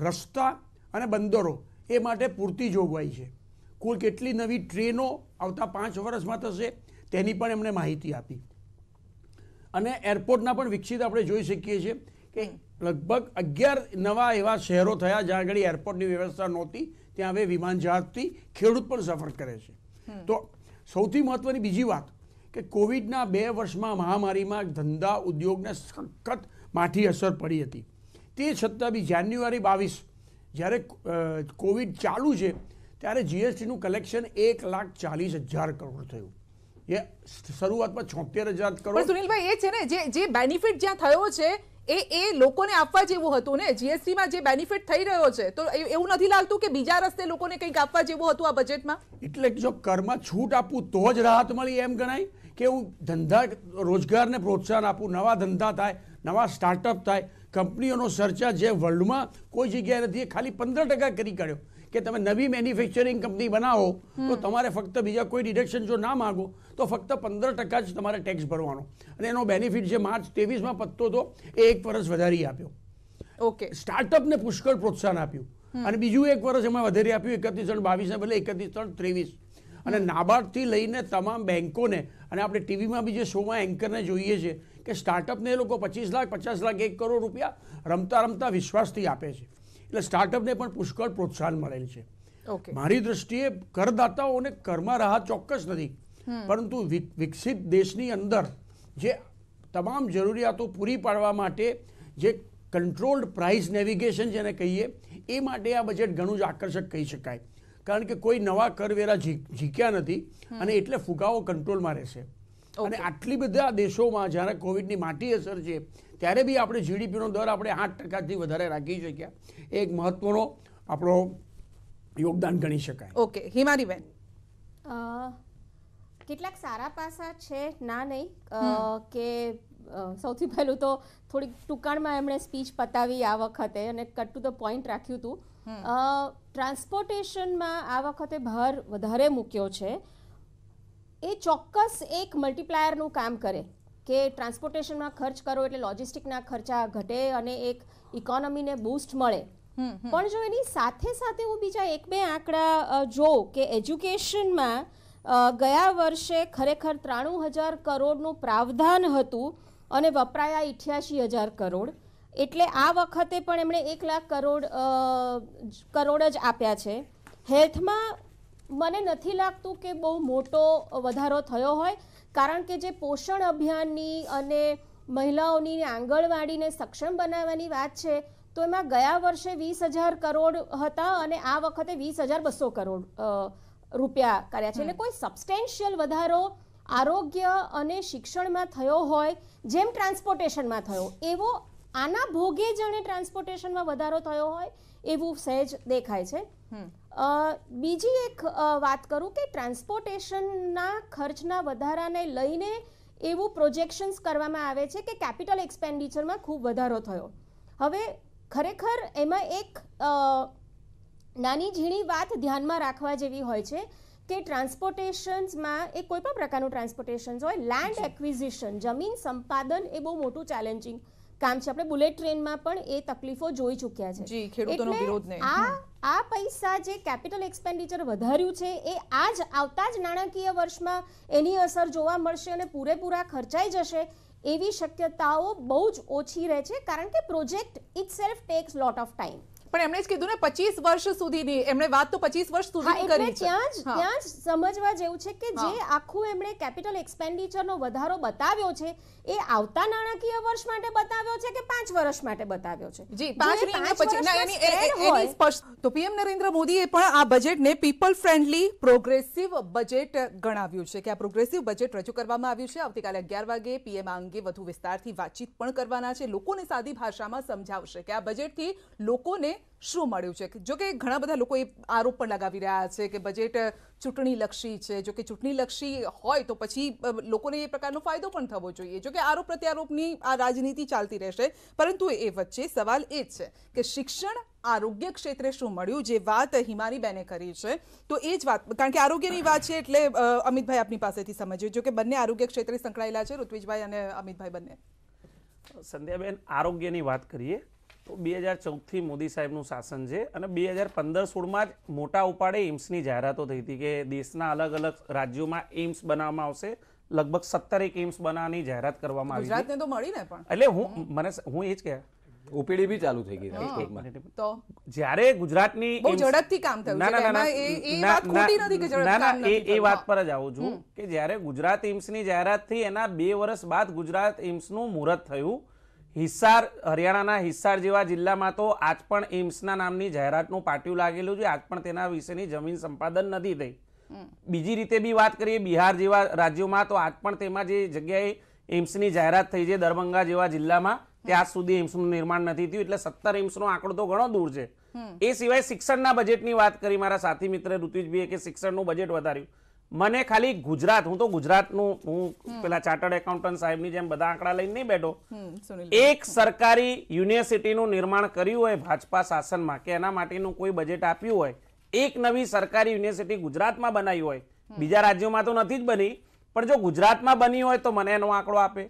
Speaker 6: રસ્તા અને બંદરો એ માટે પૂરતી જોગવાઈ છે કુલ કેટલી નવી ટ્રેનો આવતા પાંચ વર્ષમાં થશે તેની પણ એમણે માહિતી આપી અને એરપોર્ટના પણ વિકસિત આપણે જોઈ શકીએ છીએ કે લગભગ અગિયાર નવા એવા શહેરો થયા જ્યાં આગળ એરપોર્ટની વ્યવસ્થા નહોતી ત્યાં હવે વિમાન જહાજથી ખેડૂત પણ સફર કરે છે તો સૌથી મહત્વની બીજી વાત કે કોવિડના બે વર્ષમાં મહામારીમાં ધંધા ઉદ્યોગને સખત માઠી અસર પડી હતી તે છતાં બી જાન્યુઆરી બાવીસ જ્યારે કોવિડ ચાલુ છે ત્યારે જીએસટીનું કલેક્શન એક લાખ ચાલીસ હજાર કરોડ થયું એ શરૂઆતમાં છોતેર હજાર કરોડ સુનિલભાઈ
Speaker 1: એ છે ને જે જે બેનિફિટ જ્યાં થયો છે એ એ લોકોને આપવા જેવું હતું ને જીએસટીમાં જે બેનિફિટ થઈ રહ્યો છે તો એવું નથી લાગતું કે બીજા રસ્તે લોકોને કંઈક આપવા જેવું હતું આ બજેટમાં એટલે
Speaker 6: જો કરમાં છૂટ આપવું તો જ રાહત મળી એમ ગણાય કે હું ધંધા રોજગારને પ્રોત્સાહન આપું નવા ધંધા થાય નવા સ્ટાર્ટઅપ થાય કંપનીઓનો સર્ચા જે વર્લ્ડમાં કોઈ જગ્યાએ નથી એ ખાલી પંદર ટકા કરી કાઢ્યો કે તમે નવી મેન્યુફેક્ચરિંગ કંપની બનાવો તો તમારે ફક્ત બીજા કોઈ ડિડક્શન જો ના માગો તો ફક્ત પંદર ટકા જ તમારે ટેક્સ ભરવાનો અને એનો બેનિફિટ જે માર્ચ ત્રેવીસમાં પત્તો હતો એ એક વર્ષ વધારી આપ્યો ઓકે સ્ટાર્ટઅપને પુષ્કળ પ્રોત્સાહન આપ્યું અને બીજું એક વર્ષ એમાં વધારી આપ્યું એકત્રીસ ત્રણ બાવીસને બદલે એકત્રીસ ત્રણ ત્રેવીસ અને નાબાર્ડથી લઈને તમામ બેન્કોને અને આપણે ટીવીમાં બી જે શોમાં એન્કરને જોઈએ છે કે સ્ટાર્ટઅપને એ લોકો પચીસ લાખ પચાસ લાખ એક કરોડ રૂપિયા રમતા રમતા વિશ્વાસથી આપે છે એટલે સ્ટાર્ટઅપને પણ પુષ્કળ પ્રોત્સાહન મળેલ છે મારી દ્રષ્ટિએ કરદાતાઓને કરમાં રાહત ચોક્કસ નથી પરંતુ વિકસિત દેશની અંદર જે તમામ જરૂરિયાતો પૂરી પાડવા માટે જે કંટ્રોલ્ડ પ્રાઇસ નેવિગેશન જેને કહીએ એ માટે આ બજેટ ઘણું જ આકર્ષક કહી શકાય કારણ કે કોઈ નવા કરવેરા ઝીક્યા નથી અને એટલે ફુગાવો કંટ્રોલમાં રહેશે અને આટલી બધા દેશોમાં જ્યારે કોવિડની માટી અસર છે ત્યારે બી આપણે જીડીપીનો દર આપણે આઠ ટકાથી વધારે રાખી શક્યા એક મહત્વનો આપણો યોગદાન ગણી શકાય
Speaker 7: ઓકે હિમારીબેન કેટલાક સારા પાસા છે ના નહીં કે સૌથી પહેલું તો થોડીક ટૂંકાણમાં એમણે સ્પીચ પતાવી આ વખતે અને કટ ટુ ધ પોઈન્ટ રાખ્યું હતું ટ્રાન્સપોર્ટેશનમાં આ વખતે ભાર વધારે મૂક્યો છે એ ચોક્કસ એક મલ્ટીપ્લાયરનું કામ કરે કે ટ્રાન્સપોર્ટેશનમાં ખર્ચ કરો એટલે લોજિસ્ટિકના ખર્ચા ઘટે અને એક ઇકોનોમીને બૂસ્ટ મળે પણ જો એની સાથે સાથે હું બીજા એક બે આંકડા જોઉં કે એજ્યુકેશનમાં ગયા વર્ષે ખરેખર ત્રાણું હજાર કરોડનું પ્રાવધાન હતું અને વપરાયા ઇઠ્યાસી હજાર કરોડ એટલે આ વખતે પણ એમણે એક લાખ કરોડ કરોડ જ આપ્યા છે હેલ્થમાં મને નથી લાગતું કે બહુ મોટો વધારો થયો હોય કારણ કે જે પોષણ અભિયાનની અને મહિલાઓની આંગણવાડીને સક્ષમ બનાવવાની વાત છે તો એમાં ગયા વર્ષે વીસ હજાર કરોડ હતા અને આ વખતે વીસ હજાર બસો કરોડ રૂપિયા કર્યા છે એટલે કોઈ સબસ્ટેન્શિયલ વધારો આરોગ્ય અને શિક્ષણમાં થયો હોય જેમ ટ્રાન્સપોર્ટેશનમાં થયો એવો આના ભોગે જાણે ટ્રાન્સપોર્ટેશનમાં વધારો થયો હોય એવું સહેજ દેખાય છે બીજી એક વાત કરું કે ટ્રાન્સપોર્ટેશનના ખર્ચના વધારાને લઈને એવું પ્રોજેક્શન્સ કરવામાં આવે છે કે કેપિટલ એક્સપેન્ડિચરમાં ખૂબ વધારો થયો હવે ખરેખર એમાં એક નાની ઝીણી વાત ધ્યાનમાં રાખવા જેવી હોય છે કે ટ્રાન્સપોર્ટેશન્સમાં એ કોઈ પણ પ્રકારનું ટ્રાન્સપોર્ટેશન હોય લેન્ડ એક્વિઝિશન જમીન સંપાદન એ બહુ મોટું ચેલેન્જિંગ કામ છે આપણે બુલેટ ટ્રેનમાં પણ એ તકલીફો જોઈ ચૂક્યા છે આ આ પૈસા જે કેપિટલ એક્સપેન્ડિચર વધાર્યું છે એ આજ આવતા જ નાણાકીય વર્ષમાં એની અસર જોવા મળશે અને પૂરેપૂરા ખર્ચાઈ જશે એવી શક્યતાઓ બહુ જ ઓછી રહે છે કારણ કે project itself takes lot of time પણ એમણે જ કીધું ને પચીસ વર્ષ સુધીની એમણે વાત તો પચીસ વર્ષ સુધી કરી ત્યાં જ ત્યાં જ સમજવા જેવું છે કે જે આખું એમણે કેપિટલ એક્સપેન્ડિચરનો વધારો બતાવ્યો છે એ આવતા નાણાકીય વર્ષ માટે બતાવ્યો છે કે પાંચ વર્ષ માટે બતાવ્યો છે જી
Speaker 1: પાંચ તો પીએમ નરેન્દ્ર મોદીએ પણ આ બજેટને પીપલ ફ્રેન્ડલી પ્રોગ્રેસિવ બજેટ ગણાવ્યું છે કે આ પ્રોગ્રેસિવ બજેટ રજૂ કરવામાં આવ્યું છે આવતીકાલે અગિયાર વાગે પીએમ આ અંગે વધુ વિસ્તારથી વાતચીત પણ કરવાના છે લોકોને સાદી ભાષામાં સમજાવશે કે આ બજેટથી લોકોને શું મળ્યું છે જો કે ઘણા બધા લોકો એ આરોપ પણ લગાવી રહ્યા છે કે બજેટ ચૂંટણીલક્ષી છે જો કે ચૂંટણીલક્ષી હોય તો પછી લોકોને એ પ્રકારનો ફાયદો પણ થવો જોઈએ જો કે આરોપ પ્રત્યારોપની આ રાજનીતિ ચાલતી રહેશે પરંતુ એ વચ્ચે સવાલ એ જ છે કે શિક્ષણ આરોગ્ય ક્ષેત્રે શું મળ્યું જે વાત હિમારી બેને કરી છે તો એ જ વાત કારણ કે આરોગ્યની વાત છે એટલે અમિતભાઈ આપની પાસેથી સમજ્યું જો કે બંને આરોગ્ય ક્ષેત્રે સંકળાયેલા છે ઋત્વિજભાઈ અને અમિતભાઈ બંને
Speaker 3: સંધ્યાબેન આરોગ્યની વાત કરીએ તો બે હજાર ચૌદથી મોદી સાહેબનું શાસન છે અને બે હજાર પંદર સોળમાં જ મોટા ઉપાડે એમ્સની જાહેરાતો થઈ હતી કે દેશના અલગ અલગ રાજ્યોમાં એમ્સ બનાવવામાં આવશે લગભગ સત્તર એક એમ્સ બનાવવાની જાહેરાત કરવામાં આવી ગુજરાતને તો મળી ને પણ એટલે હું મને હું એ જ કહે ઓપીડી બી ચાલુ થઈ ગઈ તો જ્યારે ગુજરાતની બહુ ઝડપથી
Speaker 1: કામ થયું ના ના એ વાત ખોટી નથી કે ઝડપ કામ નથી એ વાત
Speaker 3: પર જ આવું છું કે જ્યારે ગુજરાત એમ્સની જાહેરાત થઈ એના બે વર્ષ બાદ ગુજરાત એમ્સનું મુહૂર્ત થયું હિસાર હરિયાણાના હિસાર જેવા જિલ્લામાં તો આજ પણ એમ્સના નામની જાહેરાતનું પાટિયું લાગેલું છે આજ પણ તેના વિશેની જમીન સંપાદન નથી થઈ બીજી રીતે બી વાત કરીએ બિહાર જેવા રાજ્યોમાં તો આજ પણ તેમાં જે જગ્યાએ એમ્સની જાહેરાત થઈ છે દરભંગા જેવા જિલ્લામાં ત્યાં સુધી એમ્સનું નિર્માણ નથી થયું એટલે સત્તર એમ્સનો આંકડો તો ઘણો દૂર છે એ સિવાય શિક્ષણના બજેટની વાત કરી મારા સાથી મિત્ર ઋત્વિજભાઈએ કે શિક્ષણનું બજેટ વધાર્યું મને ખાલી ગુજરાત હું તો ગુજરાતનું હું પેલા ચાર્ટર્ડ એકાઉન્ટન્ટ સાહેબની જેમ બધા આંકડા લઈને નહીં બેઠો એક સરકારી યુનિવર્સિટીનું નિર્માણ કર્યું હોય ભાજપા શાસનમાં કે એના માટેનું કોઈ બજેટ આપ્યું હોય એક નવી સરકારી યુનિવર્સિટી ગુજરાતમાં બનાવી હોય બીજા રાજ્યોમાં તો નથી જ બની પણ જો ગુજરાતમાં બની હોય તો મને એનો આંકડો આપે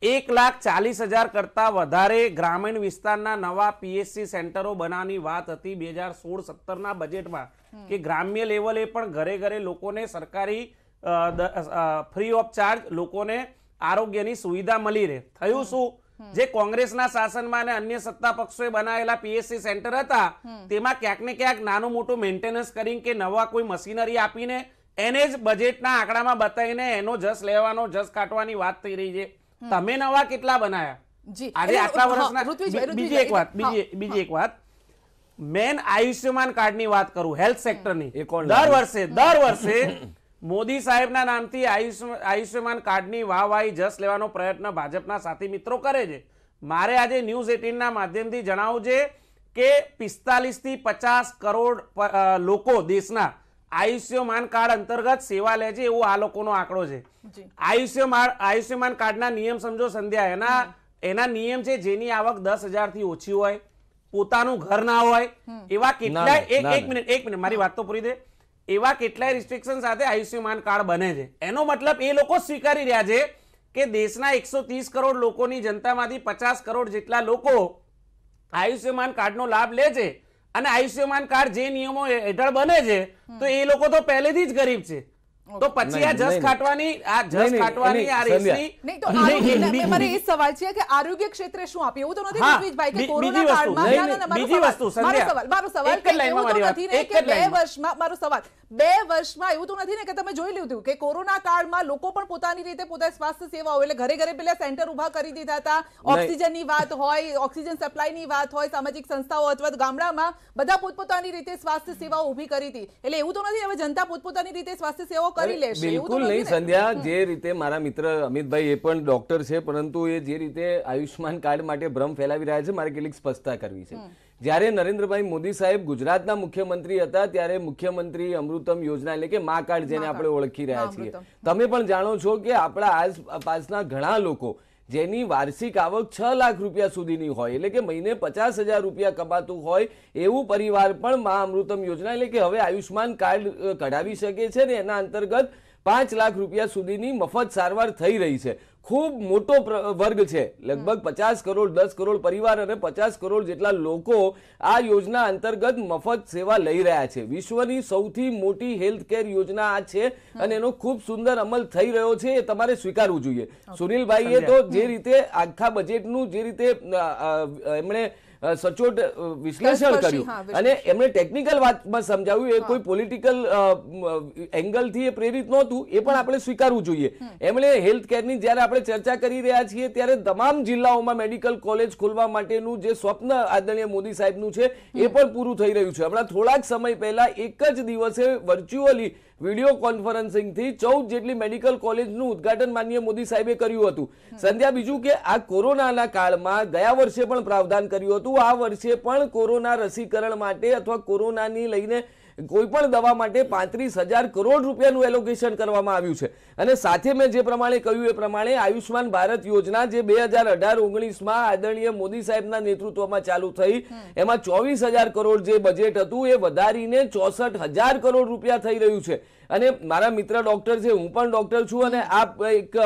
Speaker 3: એક લાખ ચાલીસ હજાર કરતાં વધારે ગ્રામીણ વિસ્તારના નવા પીએસસી સેન્ટરો બનાવવાની વાત હતી બે હજાર સોળ સત્તરના બજેટમાં કે ગ્રામ્ય લેવલે પણ ઘરે ઘરે લોકોને સરકારી ફ્રી ઓફ ચાર્જ લોકોને આરોગ્યની સુવિધા મળી રહે થયું શું જે કોંગ્રેસના શાસનમાં અને અન્ય સત્તા પક્ષોએ બનાવેલા પીએસસી સેન્ટર હતા તેમાં ક્યાંક ને ક્યાંક નાનું મોટું મેન્ટેનન્સ કરીને કે નવા કોઈ મશીનરી આપીને એને જ બજેટના આંકડામાં બતાવીને એનો જસ લેવાનો જસ કાઢવાની વાત થઈ રહી છે તમે નવા કેટલા બનાયા જી આજે આટલા વર્ષના બીજી એક વાત બીજી બીજી એક વાત મેન આયુષ્યમાન કાર્ડની વાત કરું હેલ્થ સેક્ટરની દર વર્ષે દર વર્ષે મોદી સાહેબના નામથી આયુષ્યમાન કાર્ડની વાહવાહી જસ લેવાનો પ્રયત્ન ભાજપના સાથી મિત્રો કરે છે મારે આજે ન્યૂઝ એટીનના માધ્યમથી જણાવવું છે કે પિસ્તાલીસથી પચાસ કરોડ લોકો દેશના આયુષ્યમાન કાર્ડ અંતર્ગત સેવા લે છે એવો આ લોકોનો આંકડો છે આયુષ્યમાન આયુષ્યમાન કાર્ડના નિયમ સમજો સંધ્યા એના એના નિયમ છે જેની આવક દસ થી ઓછી હોય પોતાનું ઘર ના હોય એવા કેટલાય એક એક મિનિટ એક મિનિટ મારી વાત તો પૂરી દે એવા કેટલાય રિસ્ટ્રિક્શન સાથે આયુષ્યમાન કાર્ડ બને છે એનો મતલબ એ લોકો સ્વીકારી રહ્યા છે કે દેશના એકસો કરોડ લોકોની જનતામાંથી પચાસ કરોડ જેટલા લોકો આયુષ્યમાન કાર્ડનો લાભ લે છે અને આયુષ્યમાન કાર્ડ જે નિયમો હેઠળ બને છે તો એ લોકો તો પહેલેથી જ ગરીબ છે
Speaker 4: તો પછી આ
Speaker 1: જસ ખાટવાની આ જસ ખાટવાની આ રેસની તો આરોગ્ય એ સવાલ છે કે આરોગ્ય ક્ષેત્રે શું આપે એવું તો નથી રવિભાઈ કે કોરોના કાળમાં બીજી વસ્તુ મારો સવાલ મારો સવાલ એક લાઈનમાં મારી વાત એક જ બે વર્ષમાં મારો સવાલ બે વર્ષમાં એવું તો નથી ને કે તમે જોઈ લીધું કે કોરોના કાળમાં લોકો પણ પોતાની રીતે પોતાની સ્વાસ્થ્ય સેવાઓ એટલે ઘરે ઘરે પેલા સેન્ટર ઉભા કરી દીધા હતા ઓક્સિજનની વાત હોય ઓક્સિજન સપ્લાયની વાત હોય સામાજિક સંસ્થાઓ અથવા ગામડામાં બધા પોતપોતાની રીતે સ્વાસ્થ્ય સેવાઓ ઊભી કરી હતી એટલે એવું તો નથી હવે જનતા પોતપોતાની રીતે સ્વાસ્થ્ય સેવાઓ કરી લેશે બિલકુલ નહીં સંધ્યા
Speaker 2: જે રીતે મારા મિત્ર અમિતભાઈ એ પણ ડોક્ટર છે પરંતુ એ જે રીતે આયુષ્માન કાર્ડ માટે ભ્રમ ફેલાવી રહ્યા છે મારે કેટલીક સ્પષ્ટતા કરવી છે જ્યારે નરેન્દ્રભાઈ મોદી સાહેબ ગુજરાતના મુખ્યમંત્રી હતા ત્યારે મુખ્યમંત્રી અમૃતમ યોજના એટલે કે મા કાર્ડ જેને આપણે ઓળખી રહ્યા છીએ તમે પણ જાણો છો કે આપણા આસપાસના ઘણા લોકો જેની વાર્ષિક આવક છ લાખ રૂપિયા સુધીની હોય એટલે કે મહિને પચાસ હજાર રૂપિયા કમાતું હોય એવું પરિવાર પણ મા અમૃતમ યોજના એટલે કે હવે આયુષ્માન કાર્ડ કઢાવી શકે છે ને એના અંતર્ગત પાંચ લાખ રૂપિયા સુધીની મફત સારવાર થઈ રહી છે ખૂબ મોટો વર્ગ છે લગભગ પચાસ કરોડ દસ કરોડ પરિવાર અને પચાસ કરોડ જેટલા લોકો આ યોજના અંતર્ગત મફત સેવા લઈ રહ્યા છે વિશ્વની સૌથી મોટી હેલ્થ કેર યોજના આ છે અને એનો ખૂબ સુંદર અમલ થઈ રહ્યો છે એ તમારે સ્વીકારવું જોઈએ સુનિલભાઈએ તો જે રીતે આખા બજેટનું જે રીતે એમણે સચોટ વિશ્લેષણ કર્યું અને એમણે ટેકનિકલ વાતમાં સમજાવ્યું એ કોઈ પોલિટિકલ એંગલથી એ પ્રેરિત નહોતું એ પણ આપણે સ્વીકારવું જોઈએ એમણે હેલ્થ કેરની જ્યારે આપણે ચર્ચા કરી રહ્યા છીએ ત્યારે તમામ જિલ્લાઓમાં મેડિકલ કોલેજ ખોલવા માટેનું જે સ્વપ્ન આદરણીય મોદી સાહેબનું છે એ પણ પૂરું થઈ રહ્યું છે હમણાં થોડાક સમય પહેલા એક જ દિવસે વર્ચ્યુઅલી વિડીયો કોન્ફરન્સિંગથી ચૌદ જેટલી મેડિકલ કોલેજનું ઉદઘાટન માન્ય મોદી સાહેબે કર્યું હતું સંધ્યા બીજું કે આ કોરોનાના કાળમાં ગયા વર્ષે પણ પ્રાવધાન કર્યું હતું આ વર્ષે પણ કોરોના રસીકરણ માટે અથવા કોરોનાની લઈને કોઈ પણ દવા માટે પાંત્રીસ હજાર કરોડ રૂપિયાનું એલોકેશન કરવામાં આવ્યું છે અને સાથે મેં જે પ્રમાણે કહ્યું એ પ્રમાણે આયુષ્યમાન ભારત યોજના જે બે હજાર અઢાર ઓગણીસમાં આદરણીય મોદી સાહેબના નેતૃત્વમાં ચાલુ થઈ એમાં ચોવીસ હજાર કરોડ જે બજેટ હતું એ વધારીને ચોસઠ હજાર કરોડ રૂપિયા થઈ રહ્યું છે અને મારા મિત્ર ડોક્ટર છે હું પણ ડોક્ટર છું અને આપ એક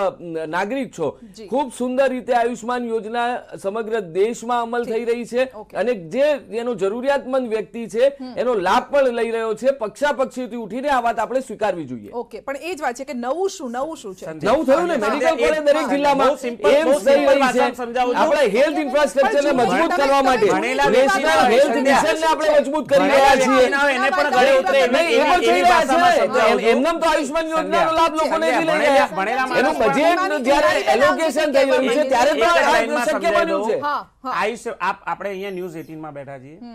Speaker 2: નાગરિક છો ખૂબ સુંદર રીતે આયુષ્માન યોજના સમગ્ર દેશમાં અમલ થઈ રહી છે અને જે એનો જરૂરિયાતમંદ વ્યક્તિ છે એનો લાભ પણ લઈ રહ્યો છે પક્ષાપક્ષીથી ઉઠીને આ વાત આપણે સ્વીકારવી જોઈએ
Speaker 1: ઓકે પણ એ જ વાત છે કે નવું શું નવું શું છે નવું થયું ને મેડિકલ કોલેજ દરેક જિલ્લામાં એમ્સ થઈ રહી છે આપણે હેલ્થ ઇન્ફ્રાસ્ટ્રક્ચરને મજબૂત કરવા માટે નેશનલ હેલ્થ
Speaker 4: મિશનને આપણે મજબૂત કરી રહ્યા છીએ એને પણ ઘરે ઉતરે એ પણ થઈ રહ્યા છે એમનેમ તો આયુષ્માન યોજનાનો લાભ લોકોને જ લઈ રહ્યા એનું બજેટ જ્યારે એલોકેશન થઈ રહ્યું છે
Speaker 3: ત્યારે તો આ શક્ય બન્યું છે
Speaker 1: આયુષ્ય
Speaker 3: આપ આપણે અહીંયા ન્યૂઝ 18 માં બેઠા છીએ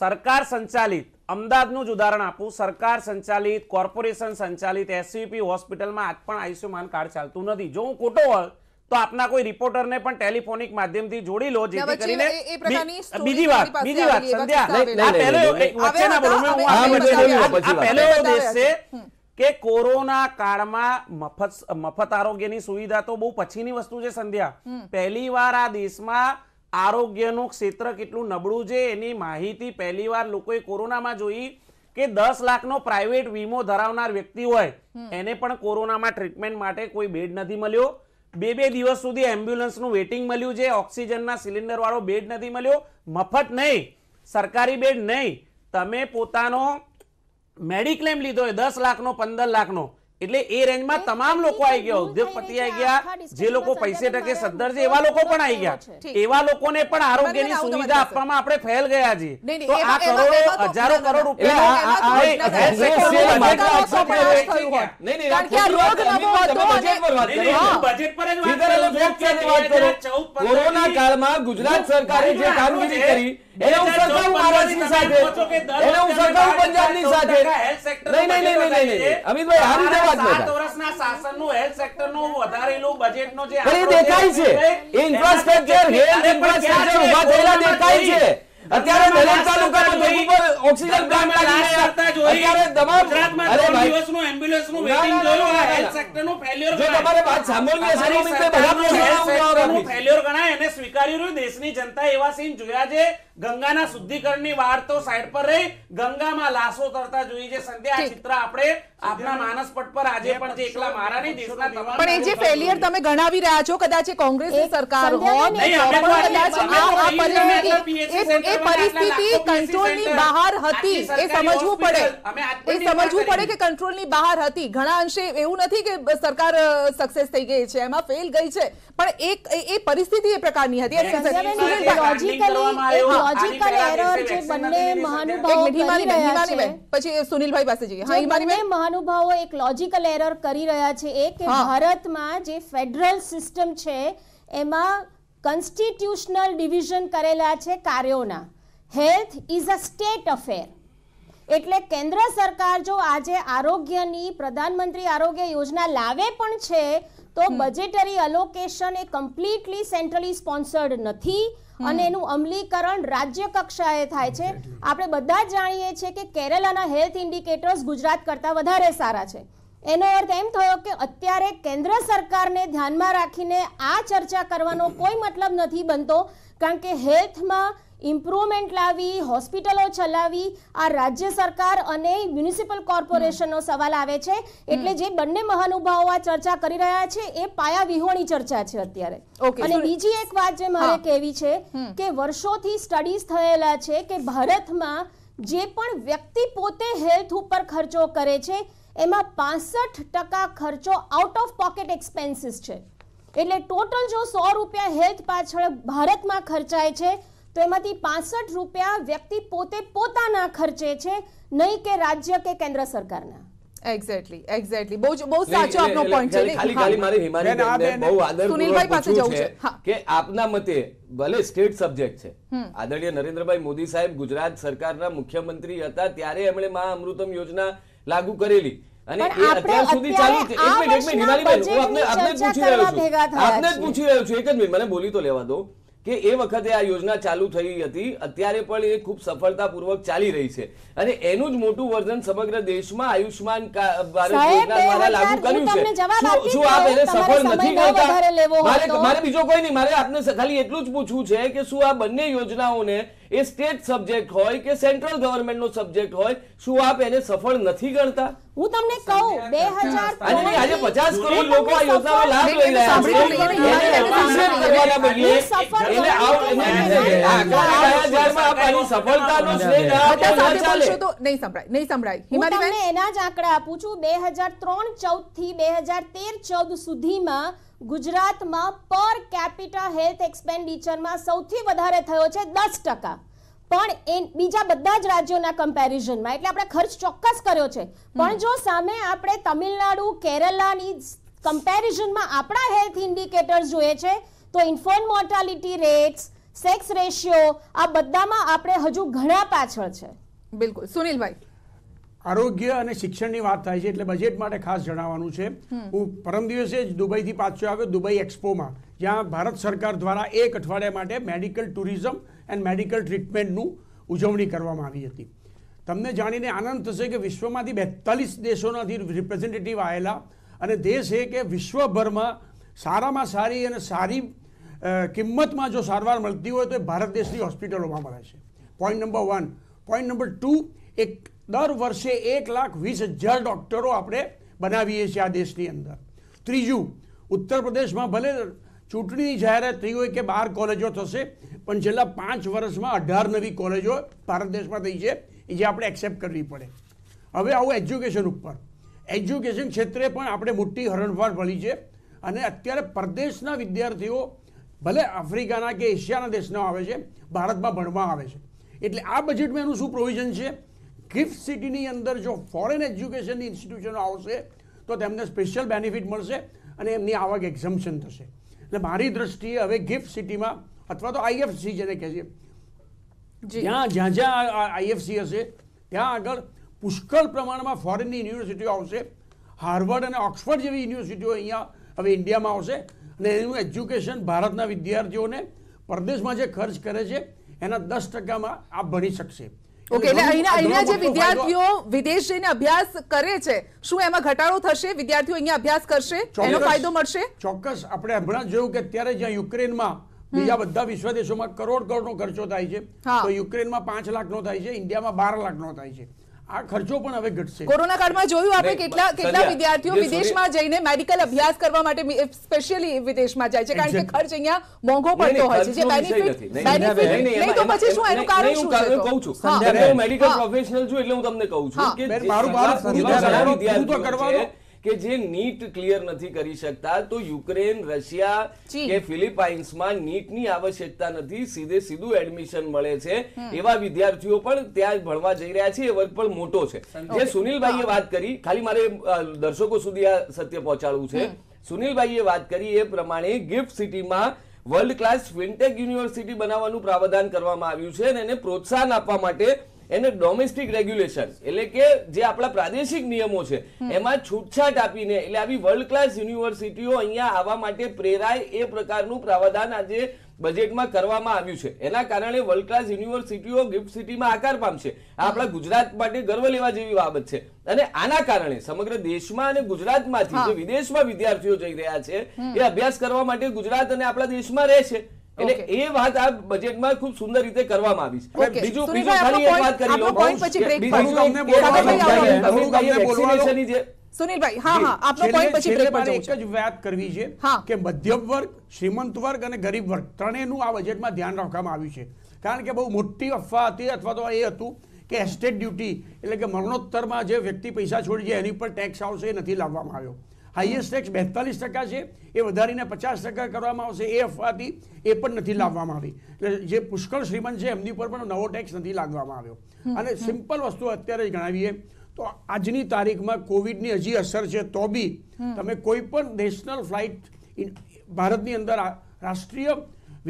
Speaker 3: સરકાર સંચાલિત અમદાવાદનું જ ઉદાહરણ આપું સરકાર સંચાલિત કોર્પોરેશન સંચાલિત એસસીપી હોસ્પિટલમાં આજ પણ આયુષ્યમાન કાર્ડ ચાલતું નથી જો હું ખોટો હોય તો આપના કોઈ રિપોર્ટરને પણ ટેલિફોનિક માધ્યમથી જોડી લો જેથી કરીને બીજી વાત બીજી વાત સંધ્યા આ બોલો પહેલો દેશ છે કે કોરોના કાળમાં મફત મફત આરોગ્યની સુવિધા તો બહુ પછીની વસ્તુ છે સંધ્યા પહેલી વાર આ દેશમાં આરોગ્યનું ક્ષેત્ર કેટલું નબળું છે એની માહિતી પહેલી પહેલીવાર લોકોએ કોરોનામાં જોઈ કે દસ લાખનો પ્રાઇવેટ વીમો ધરાવનાર વ્યક્તિ હોય એને પણ કોરોનામાં ટ્રીટમેન્ટ માટે કોઈ બેડ નથી મળ્યો બે બે દિવસ સુધી એમ્બ્યુલન્સનું વેટિંગ મળ્યું છે ઓક્સિજનના સિલિન્ડરવાળો બેડ નથી મળ્યો મફત નહીં સરકારી બેડ નહીં તમે પોતાનો મેડિક્લેમ લીધો હોય દસ લાખનો પંદર લાખનો એટલે એ રેન્જમાં તમામ લોકો આવી ગયા ઉદ્યોગપતિ આવી ગયા જે લોકો પૈસે ટકે સદ્ધર છે એવા લોકો પણ આવી ગયા એવા લોકોને પણ આરોગ્યની સુવિધા આપવામાં આપણે ફેલ
Speaker 4: ગયા છીએ તો આ કરોડો હજારો કરોડ રૂપિયા કોરોના કાળમાં ગુજરાત સરકારે જે કામગીરી કરી એને સાથે સાથે અમિતભાઈ હારી સાત
Speaker 3: વર્ષના સ્વીકારી રહ્યું દેશની જનતા એવા સીન જોયા છે ગંગાના શુદ્ધિકરણની વાત તો સાઈડ પર રહી ગંગામાં લાશો તરતા જોઈએ છે સંધ્યા આ ચિત્ર આપણે આપના માનસ પટ પર આજે પણ છે એકલા મારા નહીં દેશના તમામ પણ એ જે ફેલિયર
Speaker 1: તમે ગણાવી રહ્યા છો કદાચ એ સરકાર હોત એ પરિસ્થિતિ કંટ્રોલની બહાર હતી એ સમજવું પડે એ સમજવું પડે કે કંટ્રોલની બહાર હતી ઘણા અંશે એવું નથી કે સરકાર સક્સેસ થઈ ગઈ છે એમાં ફેલ ગઈ છે પણ એક એ પરિસ્થિતિ એ પ્રકારની હતી લોજિકલી બંને મહાનુભાવો છે
Speaker 7: પછી બંને મહાનુભાવો એક લોજિકલ એરર કરી રહ્યા છે એક ભારતમાં જે ફેડરલ સિસ્ટમ છે એમાં કન્સ્ટિટ્યુશનલ ડિવિઝન કરેલા છે કાર્યોના health is a state affair એટલે કેન્દ્ર સરકાર જો આજે આરોગ્યની પ્રધાનમંત્રી આરોગ્ય યોજના લાવે પણ છે તો બજેટરી અલોકેશન એ કમ્પ્લીટલી સેન્ટ્રલી સ્પોન્સર્ડ નથી અને એનું અમલીકરણ રાજ્ય કક્ષાએ થાય છે આપણે બધા જ જાણીએ છીએ કે કેરળના હેલ્થ ઇન્ડિકેટર્સ ગુજરાત કરતાં વધારે સારા છે એનો અર્થ એમ થયો કે અત્યારે કેન્દ્ર સરકારને ધ્યાનમાં રાખીને આ ચર્ચા કરવાનો કોઈ મતલબ નથી બનતો કારણ કે હેલ્થમાં ઇમ્પ્રુવમેન્ટ લાવી હોસ્પિટલો ચલાવી આ રાજ્ય સરકાર અને મ્યુનિસિપલ કોર્પોરેશનનો સવાલ આવે છે એટલે જે બંને મહાનુભાવો આ ચર્ચા કરી રહ્યા છે એ પાયા વિહોણી ચર્ચા છે અત્યારે અને બીજી એક વાત જે મારે કહેવી છે કે વર્ષોથી સ્ટડીઝ થયેલા છે કે ભારતમાં જે પણ વ્યક્તિ પોતે હેલ્થ ઉપર ખર્ચો કરે છે એમાં પાસઠ ટકા ખર્ચો આઉટ ઓફ પોકેટ એક્સપેન્સીસ છે એટલે ટોટલ જો સો રૂપિયા હેલ્થ પાછળ ભારતમાં ખર્ચાય છે તો એમાંથી પાસઠ રૂપિયા વ્યક્તિ પોતે પોતાના ખર્ચે છે નહીં કે રાજ્ય કે કેન્દ્ર સરકારના એક્ઝેક્ટલી એક્ઝેક્ટલી બહુ બહુ સાચો આપનો પોઈન્ટ છે ખાલી ખાલી
Speaker 2: મારી હિમાની બહુ આદર સુનિલભાઈ પાસે જવું છે કે આપના મતે ભલે સ્ટેટ સબ્જેક્ટ છે આદરણીય નરેન્દ્રભાઈ મોદી સાહેબ ગુજરાત સરકારના મુખ્યમંત્રી હતા ત્યારે એમણે મા અમૃતમ યોજના લાગુ કરેલી અને એ અત્યાર સુધી ચાલુ છે એક મિનિટ એક મિનિટ હિમાની બેન હું આપને આપને પૂછી રહ્યો છું આપને પૂછી રહ્યો છું એક જ મિનિટ મને બોલી તો લેવા દો કે એ વખતે આ યોજના ચાલુ થઈ હતી અત્યારે પણ એ ખૂબ સફળતાપૂર્વક ચાલી રહી છે અને એનું જ મોટું વર્ઝન સમગ્ર દેશમાં આયુષ્માન ભારત દ્વારા લાગુ કર્યું છે શું આપ એને સફળ નથી કરતા મારે બીજો કોઈ નહીં મારે આપને ખાલી એટલું જ પૂછવું છે કે શું આ બંને યોજનાઓને એ સ્ટેટ સબ્જેક્ટ હોય કે સેન્ટ્રલ ગવર્મેન્ટનો સબ્જેક્ટ હોય શું આપ એને સફળ નથી ગણતા
Speaker 7: હું તમને કહું બે આજે પચાસ કરોડ લોકો આ યોજનાનો લાભ લઈ રહ્યા
Speaker 4: એના જ આંકડા
Speaker 7: આપું છું બે હજાર ત્રણ ચૌદ થી બે હજાર તેર ચૌદ સુધીમાં ગુજરાતમાં પર કેપિટા હેલ્થ એક્સપેન્ડિચરમાં સૌથી વધારે થયો છે દસ ટકા પણ એ બીજા બધા જ રાજ્યોના કમ્પેરિઝનમાં એટલે આપણે ખર્ચ ચોક્કસ કર્યો છે પણ જો સામે આપણે તમિલનાડુ કેરલાની કમ્પેરિઝનમાં આપણા હેલ્થ ઇન્ડિકેટર્સ જોઈએ છે તો infant mortality rates sex ratio આ બધામાં આપણે હજુ ઘણા પાછળ છે બિલકુલ સુનિલભાઈ
Speaker 6: આરોગ્ય અને શિક્ષણની વાત થાય છે એટલે બજેટ માટે ખાસ જણાવવાનું છે હું પરમ દિવસે જ દુબઈથી પાછો આવ્યો દુબઈ એક્સપોમાં જ્યાં ભારત સરકાર દ્વારા એક અઠવાડિયા માટે મેડિકલ ટુરિઝમ એન્ડ મેડિકલ ટ્રીટમેન્ટનું ઉજવણી કરવામાં આવી હતી તમને જાણીને આનંદ થશે કે વિશ્વમાંથી બેતાલીસ દેશોમાંથી રિપ્રેઝેન્ટેટિવ આવેલા અને દેશ એ કે વિશ્વભરમાં સારામાં સારી અને સારી કિંમતમાં જો સારવાર મળતી હોય તો એ ભારત દેશની હોસ્પિટલોમાં મળે છે point number one point number two એક દર વર્ષે એક લાખ વીસ હજાર ડૉક્ટરો આપણે બનાવીએ છીએ આ દેશની અંદર ત્રીજું ઉત્તર પ્રદેશમાં ભલે ચૂંટણીની જાહેરાત થઈ હોય કે બાર કોલેજો થશે પણ છેલ્લા પાંચ વર્ષમાં અઢાર નવી કોલેજો ભારત દેશમાં થઈ છે એ જે આપણે એક્સેપ્ટ કરવી પડે હવે આવું એજ્યુકેશન ઉપર એજ્યુકેશન ક્ષેત્રે પણ આપણે મોટી હરણફાળ મળી છે અને અત્યારે પરદેશના વિદ્યાર્થીઓ ભલે આફ્રિકાના કે એશિયાના દેશના આવે છે ભારતમાં ભણવા આવે છે એટલે આ બજેટમાં એનું શું પ્રોવિઝન છે ગિફ્ટ સિટીની અંદર જો ફોરેન એજ્યુકેશનની ઇન્સ્ટિટ્યુશનો આવશે તો તેમને સ્પેશિયલ બેનિફિટ મળશે અને એમની આવક એક્ઝમ્પશન થશે એટલે મારી દ્રષ્ટિએ હવે ગિફ્ટ સિટીમાં અથવા તો આઈએફસી જેને કહે છે જ્યાં જ્યાં જ્યાં આઈએફસી હશે ત્યાં આગળ પુષ્કળ પ્રમાણમાં ફોરેનની યુનિવર્સિટીઓ આવશે હાર્વર્ડ અને ઓક્સફર્ડ જેવી યુનિવર્સિટીઓ અહીંયા હવે ઇન્ડિયામાં આવશે અને એનું એજ્યુકેશન ભારતના વિદ્યાર્થીઓને પરદેશમાં જે ખર્ચ કરે છે એના દસ ટકામાં આ ભણી શકશે ઓકે અભ્યાસ
Speaker 1: કરે છે શું એમાં ઘટાડો થશે વિદ્યાર્થીઓ અહીંયા અભ્યાસ કરશે એનો ફાયદો
Speaker 6: મળશે ચોક્કસ આપણે હમણાં જોયું કે અત્યારે જ્યાં યુક્રેનમાં બીજા બધા વિશ્વ દેશોમાં કરોડ નો ખર્ચો થાય છે તો યુક્રેનમાં પાંચ લાખનો થાય છે ઇન્ડિયામાં બાર લાખનો થાય છે આ ખર્ચો પણ હવે ઘટશે કોરોના કાળમાં જોયું આપણે કેટલા
Speaker 1: કેટલા વિદ્યાર્થીઓ વિદેશમાં જઈને મેડિકલ અભ્યાસ કરવા માટે સ્પેશિયલી વિદેશમાં જાય છે કારણ કે ખર્ચ અહીંયા મોંઘો પડતો હોય છે જે બેનિફિટ નહીં તો પછી શું એનું કારણ શું છે કહું છું મેડિકલ
Speaker 2: પ્રોફેશનલ છું એટલે હું તમને કહું છું કે મારું મારું તો કરવાનું કે જે નીટ ક્લિયર નથી કરી શકતા તો યુક્રેન રશિયા કે ફિલિપાઇન્સમાં નીટની આવશ્યકતા નથી સીધે સીધું એડમિશન મળે છે એવા વિદ્યાર્થીઓ પણ ત્યાં ભણવા જઈ રહ્યા છે એ વર્ગ પણ મોટો છે જે સુનિલભાઈએ વાત કરી ખાલી મારે દર્શકો સુધી આ સત્ય પહોંચાડવું છે સુનિલભાઈએ વાત કરી એ પ્રમાણે ગિફ્ટ સિટીમાં વર્લ્ડ ક્લાસ ફિન્ટેક યુનિવર્સિટી બનાવવાનું પ્રાવધાન કરવામાં આવ્યું છે અને એને પ્રોત્સાહન આપવા માટે એને ડોમેસ્ટિક રેગ્યુલેશન એટલે કે જે આપણા પ્રાદેશિક નિયમો છે એમાં છૂટછાટ આપીને એટલે આવી વર્લ્ડ ક્લાસ યુનિવર્સિટીઓ અહીંયા આવવા માટે પ્રેરાય એ પ્રકારનું પ્રાવધાન આજે બજેટમાં કરવામાં આવ્યું છે એના કારણે વર્લ્ડ ક્લાસ યુનિવર્સિટીઓ ગિફ્ટ સિટીમાં આકાર પામશે આ આપણા ગુજરાત માટે ગર્વ લેવા જેવી બાબત છે અને આના કારણે સમગ્ર દેશમાં અને ગુજરાતમાંથી જે વિદેશમાં વિદ્યાર્થીઓ જઈ રહ્યા છે એ અભ્યાસ કરવા માટે ગુજરાત અને આપણા દેશમાં રહેશે એટલે એ વાત આ બજેટમાં ખૂબ સુંદર રીતે કરવામાં આવી છે બીજું બીજું ખાલી એક વાત કરી લો બીજું
Speaker 1: જે
Speaker 6: કરવી છે કે મધ્યમ વર્ગ શ્રીમંત વર્ગ અને ગરીબ વર્ગ ત્રણેયનું આ બજેટમાં ધ્યાન રાખવામાં આવ્યું છે કારણ કે બહુ મોટી અફવા હતી અથવા તો એ હતું કે એસ્ટેટ ડ્યુટી એટલે કે મરણોત્તરમાં જે વ્યક્તિ પૈસા છોડી જાય એની પર ટેક્સ આવશે એ નથી લાવવામાં આવ્યો હાઈએસ્ટ ટેક્સ બેતાલીસ ટકા છે એ વધારીને પચાસ ટકા કરવામાં આવશે એ અફવાથી એ પણ નથી લાવવામાં આવી એટલે જે પુષ્કળ શ્રીમંત છે એમની ઉપર પણ નવો ટેક્સ નથી લાગવામાં આવ્યો અને સિમ્પલ વસ્તુ અત્યારે ગણાવીએ તો આજની તારીખમાં કોવિડની હજી અસર છે તો બી તમે કોઈ પણ નેશનલ ફ્લાઇટ ભારતની અંદર રાષ્ટ્રીય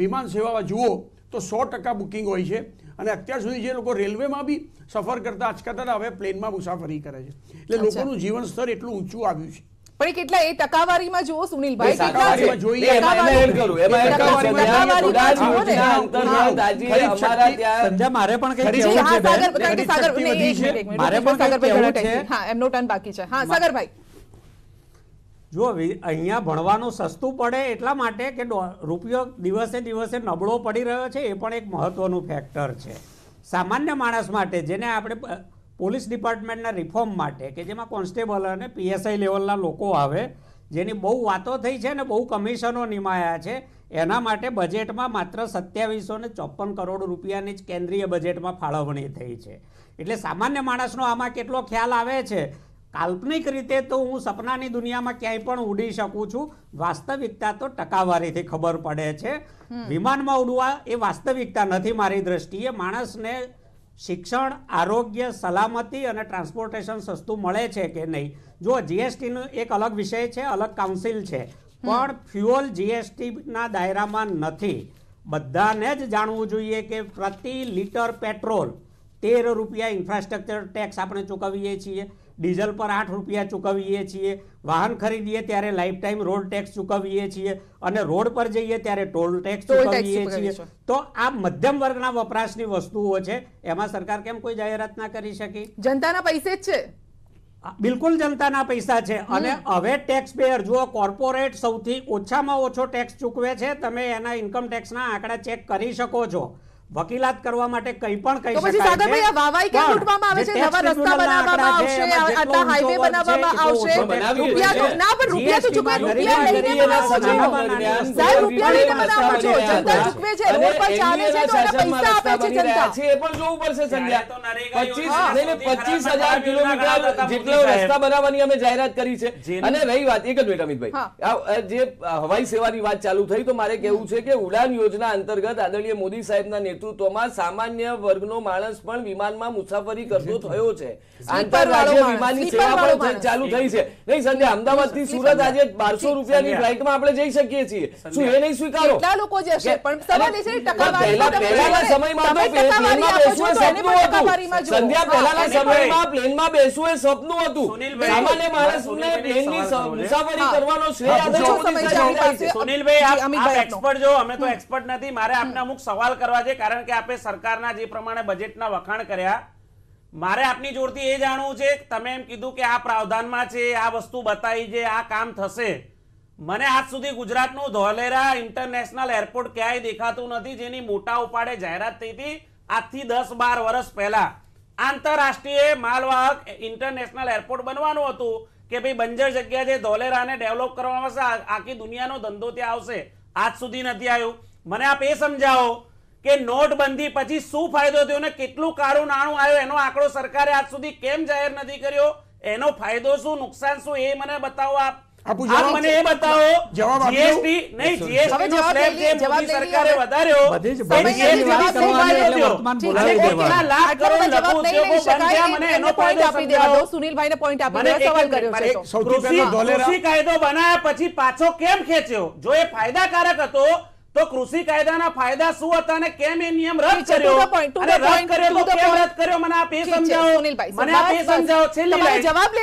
Speaker 6: વિમાન સેવા જુઓ તો સો ટકા બુકિંગ હોય છે અને અત્યાર સુધી જે લોકો રેલવેમાં બી સફર કરતા આજકાલ હવે પ્લેનમાં મુસાફરી કરે છે એટલે લોકોનું જીવન
Speaker 1: સ્તર એટલું ઊંચું આવ્યું છે પણ કેટલા એ ટકાવારીમાં જુઓ સુનિલભાઈ મારે પણ કઈ એમનો ટર્ન બાકી છે હા સાગરભાઈ
Speaker 5: જો અહીંયા ભણવાનું સસ્તું પડે એટલા માટે કે રૂપિયો દિવસે દિવસે નબળો પડી રહ્યો છે એ પણ એક મહત્વનું ફેક્ટર છે સામાન્ય માણસ માટે જેને આપણે પોલીસ ડિપાર્ટમેન્ટના રિફોર્મ માટે કે જેમાં કોન્સ્ટેબલ અને પીએસઆઈ લેવલના લોકો આવે જેની બહુ વાતો થઈ છે અને બહુ કમિશનો નિમાયા છે એના માટે બજેટમાં માત્ર સત્યાવીસો ને ચોપન કરોડ રૂપિયાની જ કેન્દ્રીય બજેટમાં ફાળવણી થઈ છે એટલે સામાન્ય માણસનો આમાં કેટલો ખ્યાલ આવે છે કાલ્પનિક રીતે તો હું સપનાની દુનિયામાં ક્યાંય પણ ઉડી શકું છું વાસ્તવિકતા તો ટકાવારીથી ખબર પડે છે વિમાનમાં ઉડવા એ વાસ્તવિકતા નથી મારી દ્રષ્ટિએ માણસને શિક્ષણ આરોગ્ય સલામતી અને ટ્રાન્સપોર્ટેશન સસ્તું મળે છે કે નહીં જો જીએસટીનું એક અલગ વિષય છે અલગ કાઉન્સિલ છે પણ ફ્યુઅલ જીએસટીના દાયરામાં નથી બધાને જ જાણવું જોઈએ કે પ્રતિ લિટર પેટ્રોલ તેર રૂપિયા ઇન્ફ્રાસ્ટ્રક્ચર ટેક્સ આપણે ચૂકવીએ છીએ ડીઝલ પર આઠ રૂપિયા ચૂકવીએ છીએ વાહન ખરીદીએ ત્યારે લાઈફ ટાઈમ રોડ ટેક્સ ચૂકવીએ છીએ અને રોડ પર જઈએ ત્યારે ટોલ ટેક્સ ચૂકવીએ છીએ તો આ મધ્યમ વર્ગના વપરાશની વસ્તુઓ છે એમાં સરકાર કેમ કોઈ જાહેરાત ના કરી શકી જનતાના પૈસે જ છે બિલકુલ જનતાના પૈસા છે અને હવે ટેક્સ પેયર જુઓ કોર્પોરેટ સૌથી ઓછામાં ઓછો ટેક્સ ચૂકવે છે તમે એના ઇન્કમ ટેક્સના આંકડા ચેક કરી શકો છો વકીલાત કરવા માટે કંઈ પણ કહી
Speaker 1: શકાય
Speaker 4: કિલોમીટર જેટલો રસ્તા બનાવવાની અમે
Speaker 2: જાહેરાત કરી છે અને રહી વાત એક જ મિનિટ જે હવાઈ સેવાની વાત ચાલુ થઈ તો મારે કેવું છે કે ઉડાન યોજના અંતર્ગત આદરણીય મોદી સાહેબના નેતૃત્વમાં સામાન્ય વર્ગનો માણસ પણ વિમાનમાં મુસાફરી કરતો થયો છે આંતરરાજ્ય વિમાનની સેવા પણ ચાલુ થઈ છે નહીં સંજય અમદાવાદ થી સુરત આજે બારસો રૂપિયાની ફ્લાઇટમાં આપણે જઈ શકીએ છીએ શું એ નહીં સ્વીકારો લોકો જશે પણ પહેલા પહેલાના સમયમાં પ્લેનમાં
Speaker 4: બેસવું સપનું હતું સંધ્યા પહેલાના સમયમાં પ્લેનમાં બેસવું એ સપનું હતું સામાન્ય માણસને પ્લેનની મુસાફરી કરવાનો શ્રેય આપે છે સુનિલભાઈ આપ એક્સપર્ટ જો અમે તો એક્સપર્ટ
Speaker 3: નથી મારે આપને અમુક સવાલ કરવા છે કારણ કે આપે સરકારના જે પ્રમાણે બજેટના વખાણ કર્યા મારે આપની જોડથી એ જાણવું છે તમે એમ કીધું કે આ પ્રાવધાનમાં છે આ વસ્તુ બતાવી છે આ કામ થશે મને આજ સુધી ગુજરાતનું ધોલેરા ઇન્ટરનેશનલ એરપોર્ટ ક્યાંય દેખાતું નથી જેની મોટા ઉપાડે જાહેરાત થઈ હતી આજથી દસ બાર વર્ષ પહેલા આંતરરાષ્ટ્રીય માલવાહક ઇન્ટરનેશનલ એરપોર્ટ બનવાનું હતું કે ભાઈ બંજર જગ્યા જે ધોલેરાને ડેવલપ કરવામાં આવશે આખી દુનિયાનો ધંધો ત્યાં આવશે આજ સુધી નથી આવ્યો મને આપ એ સમજાવો કે નોટબંધી પછી શું ફાયદો થયો ને કેટલું કાળું નાણું આવ્યું એનો આંકડો સરકારે આજ સુધી કેમ જાહેર નથી કર્યો એનો ફાયદો શું નુકસાન શું એ મને બતાવો આપ કૃષિ કાયદો બનાયા પછી પાછો કેમ ખેંચ્યો જો એ ફાયદાકારક હતો તો કૃષિ કાયદાના ફાયદા શું હતા અને કેમ એ નિયમ રદ કર્યો મને આપ સમજાવો મને આપ સમજાવો જવાબ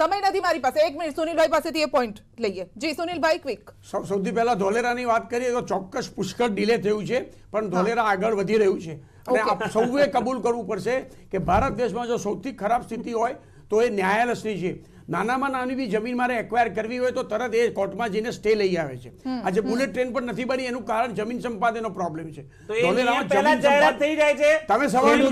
Speaker 1: સમય નથી મારી પાસે 1 મિનિટ સુનિલભાઈ પાસેથી એ પોઈન્ટ લઈએ જી સુનિલભાઈ ક્વિક
Speaker 6: સૌથી પહેલા ધોલેરાની વાત કરીએ તો ચોક્કસ પુષ્કળ ડીલે થયું છે પણ ધોલેરા આગળ વધી રહ્યું છે અને સૌએ કબૂલ કરવું પડશે કે ભારત દેશમાં જો સૌથી ખરાબ સ્થિતિ હોય તો એ ન્યાયાલયશ્રી છે નાનામાં નાની બી જમીન મારે એક્વાયર કરવી હોય તો તરત એ કોર્ટમાં જઈને સ્ટે લઈ આવે છે આજે બુલેટ ટ્રેન પણ નથી બની એનું કારણ જમીન સંપાદનનો પ્રોબ્લેમ છે
Speaker 3: તમે સવાલ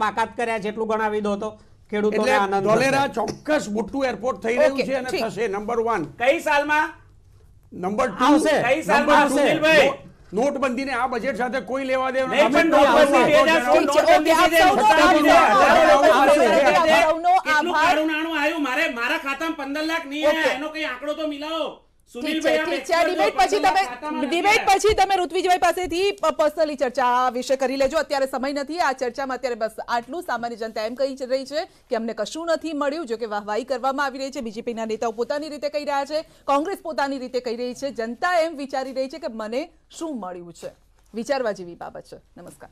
Speaker 5: બાકાત કર્યા છે એટલું ગણાવી દો તો ખેડૂતોને આનંદ ધોલેરા ચોક્કસ મોટું એરપોર્ટ થઈ રહ્યું છે અને થશે નંબર 1 કઈ સાલમાં
Speaker 6: નંબર 2 આવશે કઈ સાલમાં સુનિલભાઈ નોટબંધીને આ બજેટ સાથે કોઈ લેવા દેવા નહીં પણ નોટબંધી
Speaker 3: આભાર મારે મારા ખાતામાં 15 લાખ નહીં એનો કઈ આંકડો તો મિલાવો તમે ઋત્વિજભાઈ
Speaker 1: પાસેથી પર્સનલી ચર્ચા વિશે કરી લેજો અત્યારે સમય નથી આ ચર્ચામાં અત્યારે બસ આટલું સામાન્ય જનતા એમ કહી રહી છે કે અમને કશું નથી મળ્યું જો કે વાહવાહી કરવામાં આવી રહી છે બીજેપીના નેતાઓ પોતાની રીતે કહી રહ્યા છે કોંગ્રેસ પોતાની રીતે કહી રહી છે જનતા એમ વિચારી રહી છે કે મને શું મળ્યું છે વિચારવા જેવી બાબત છે નમસ્કાર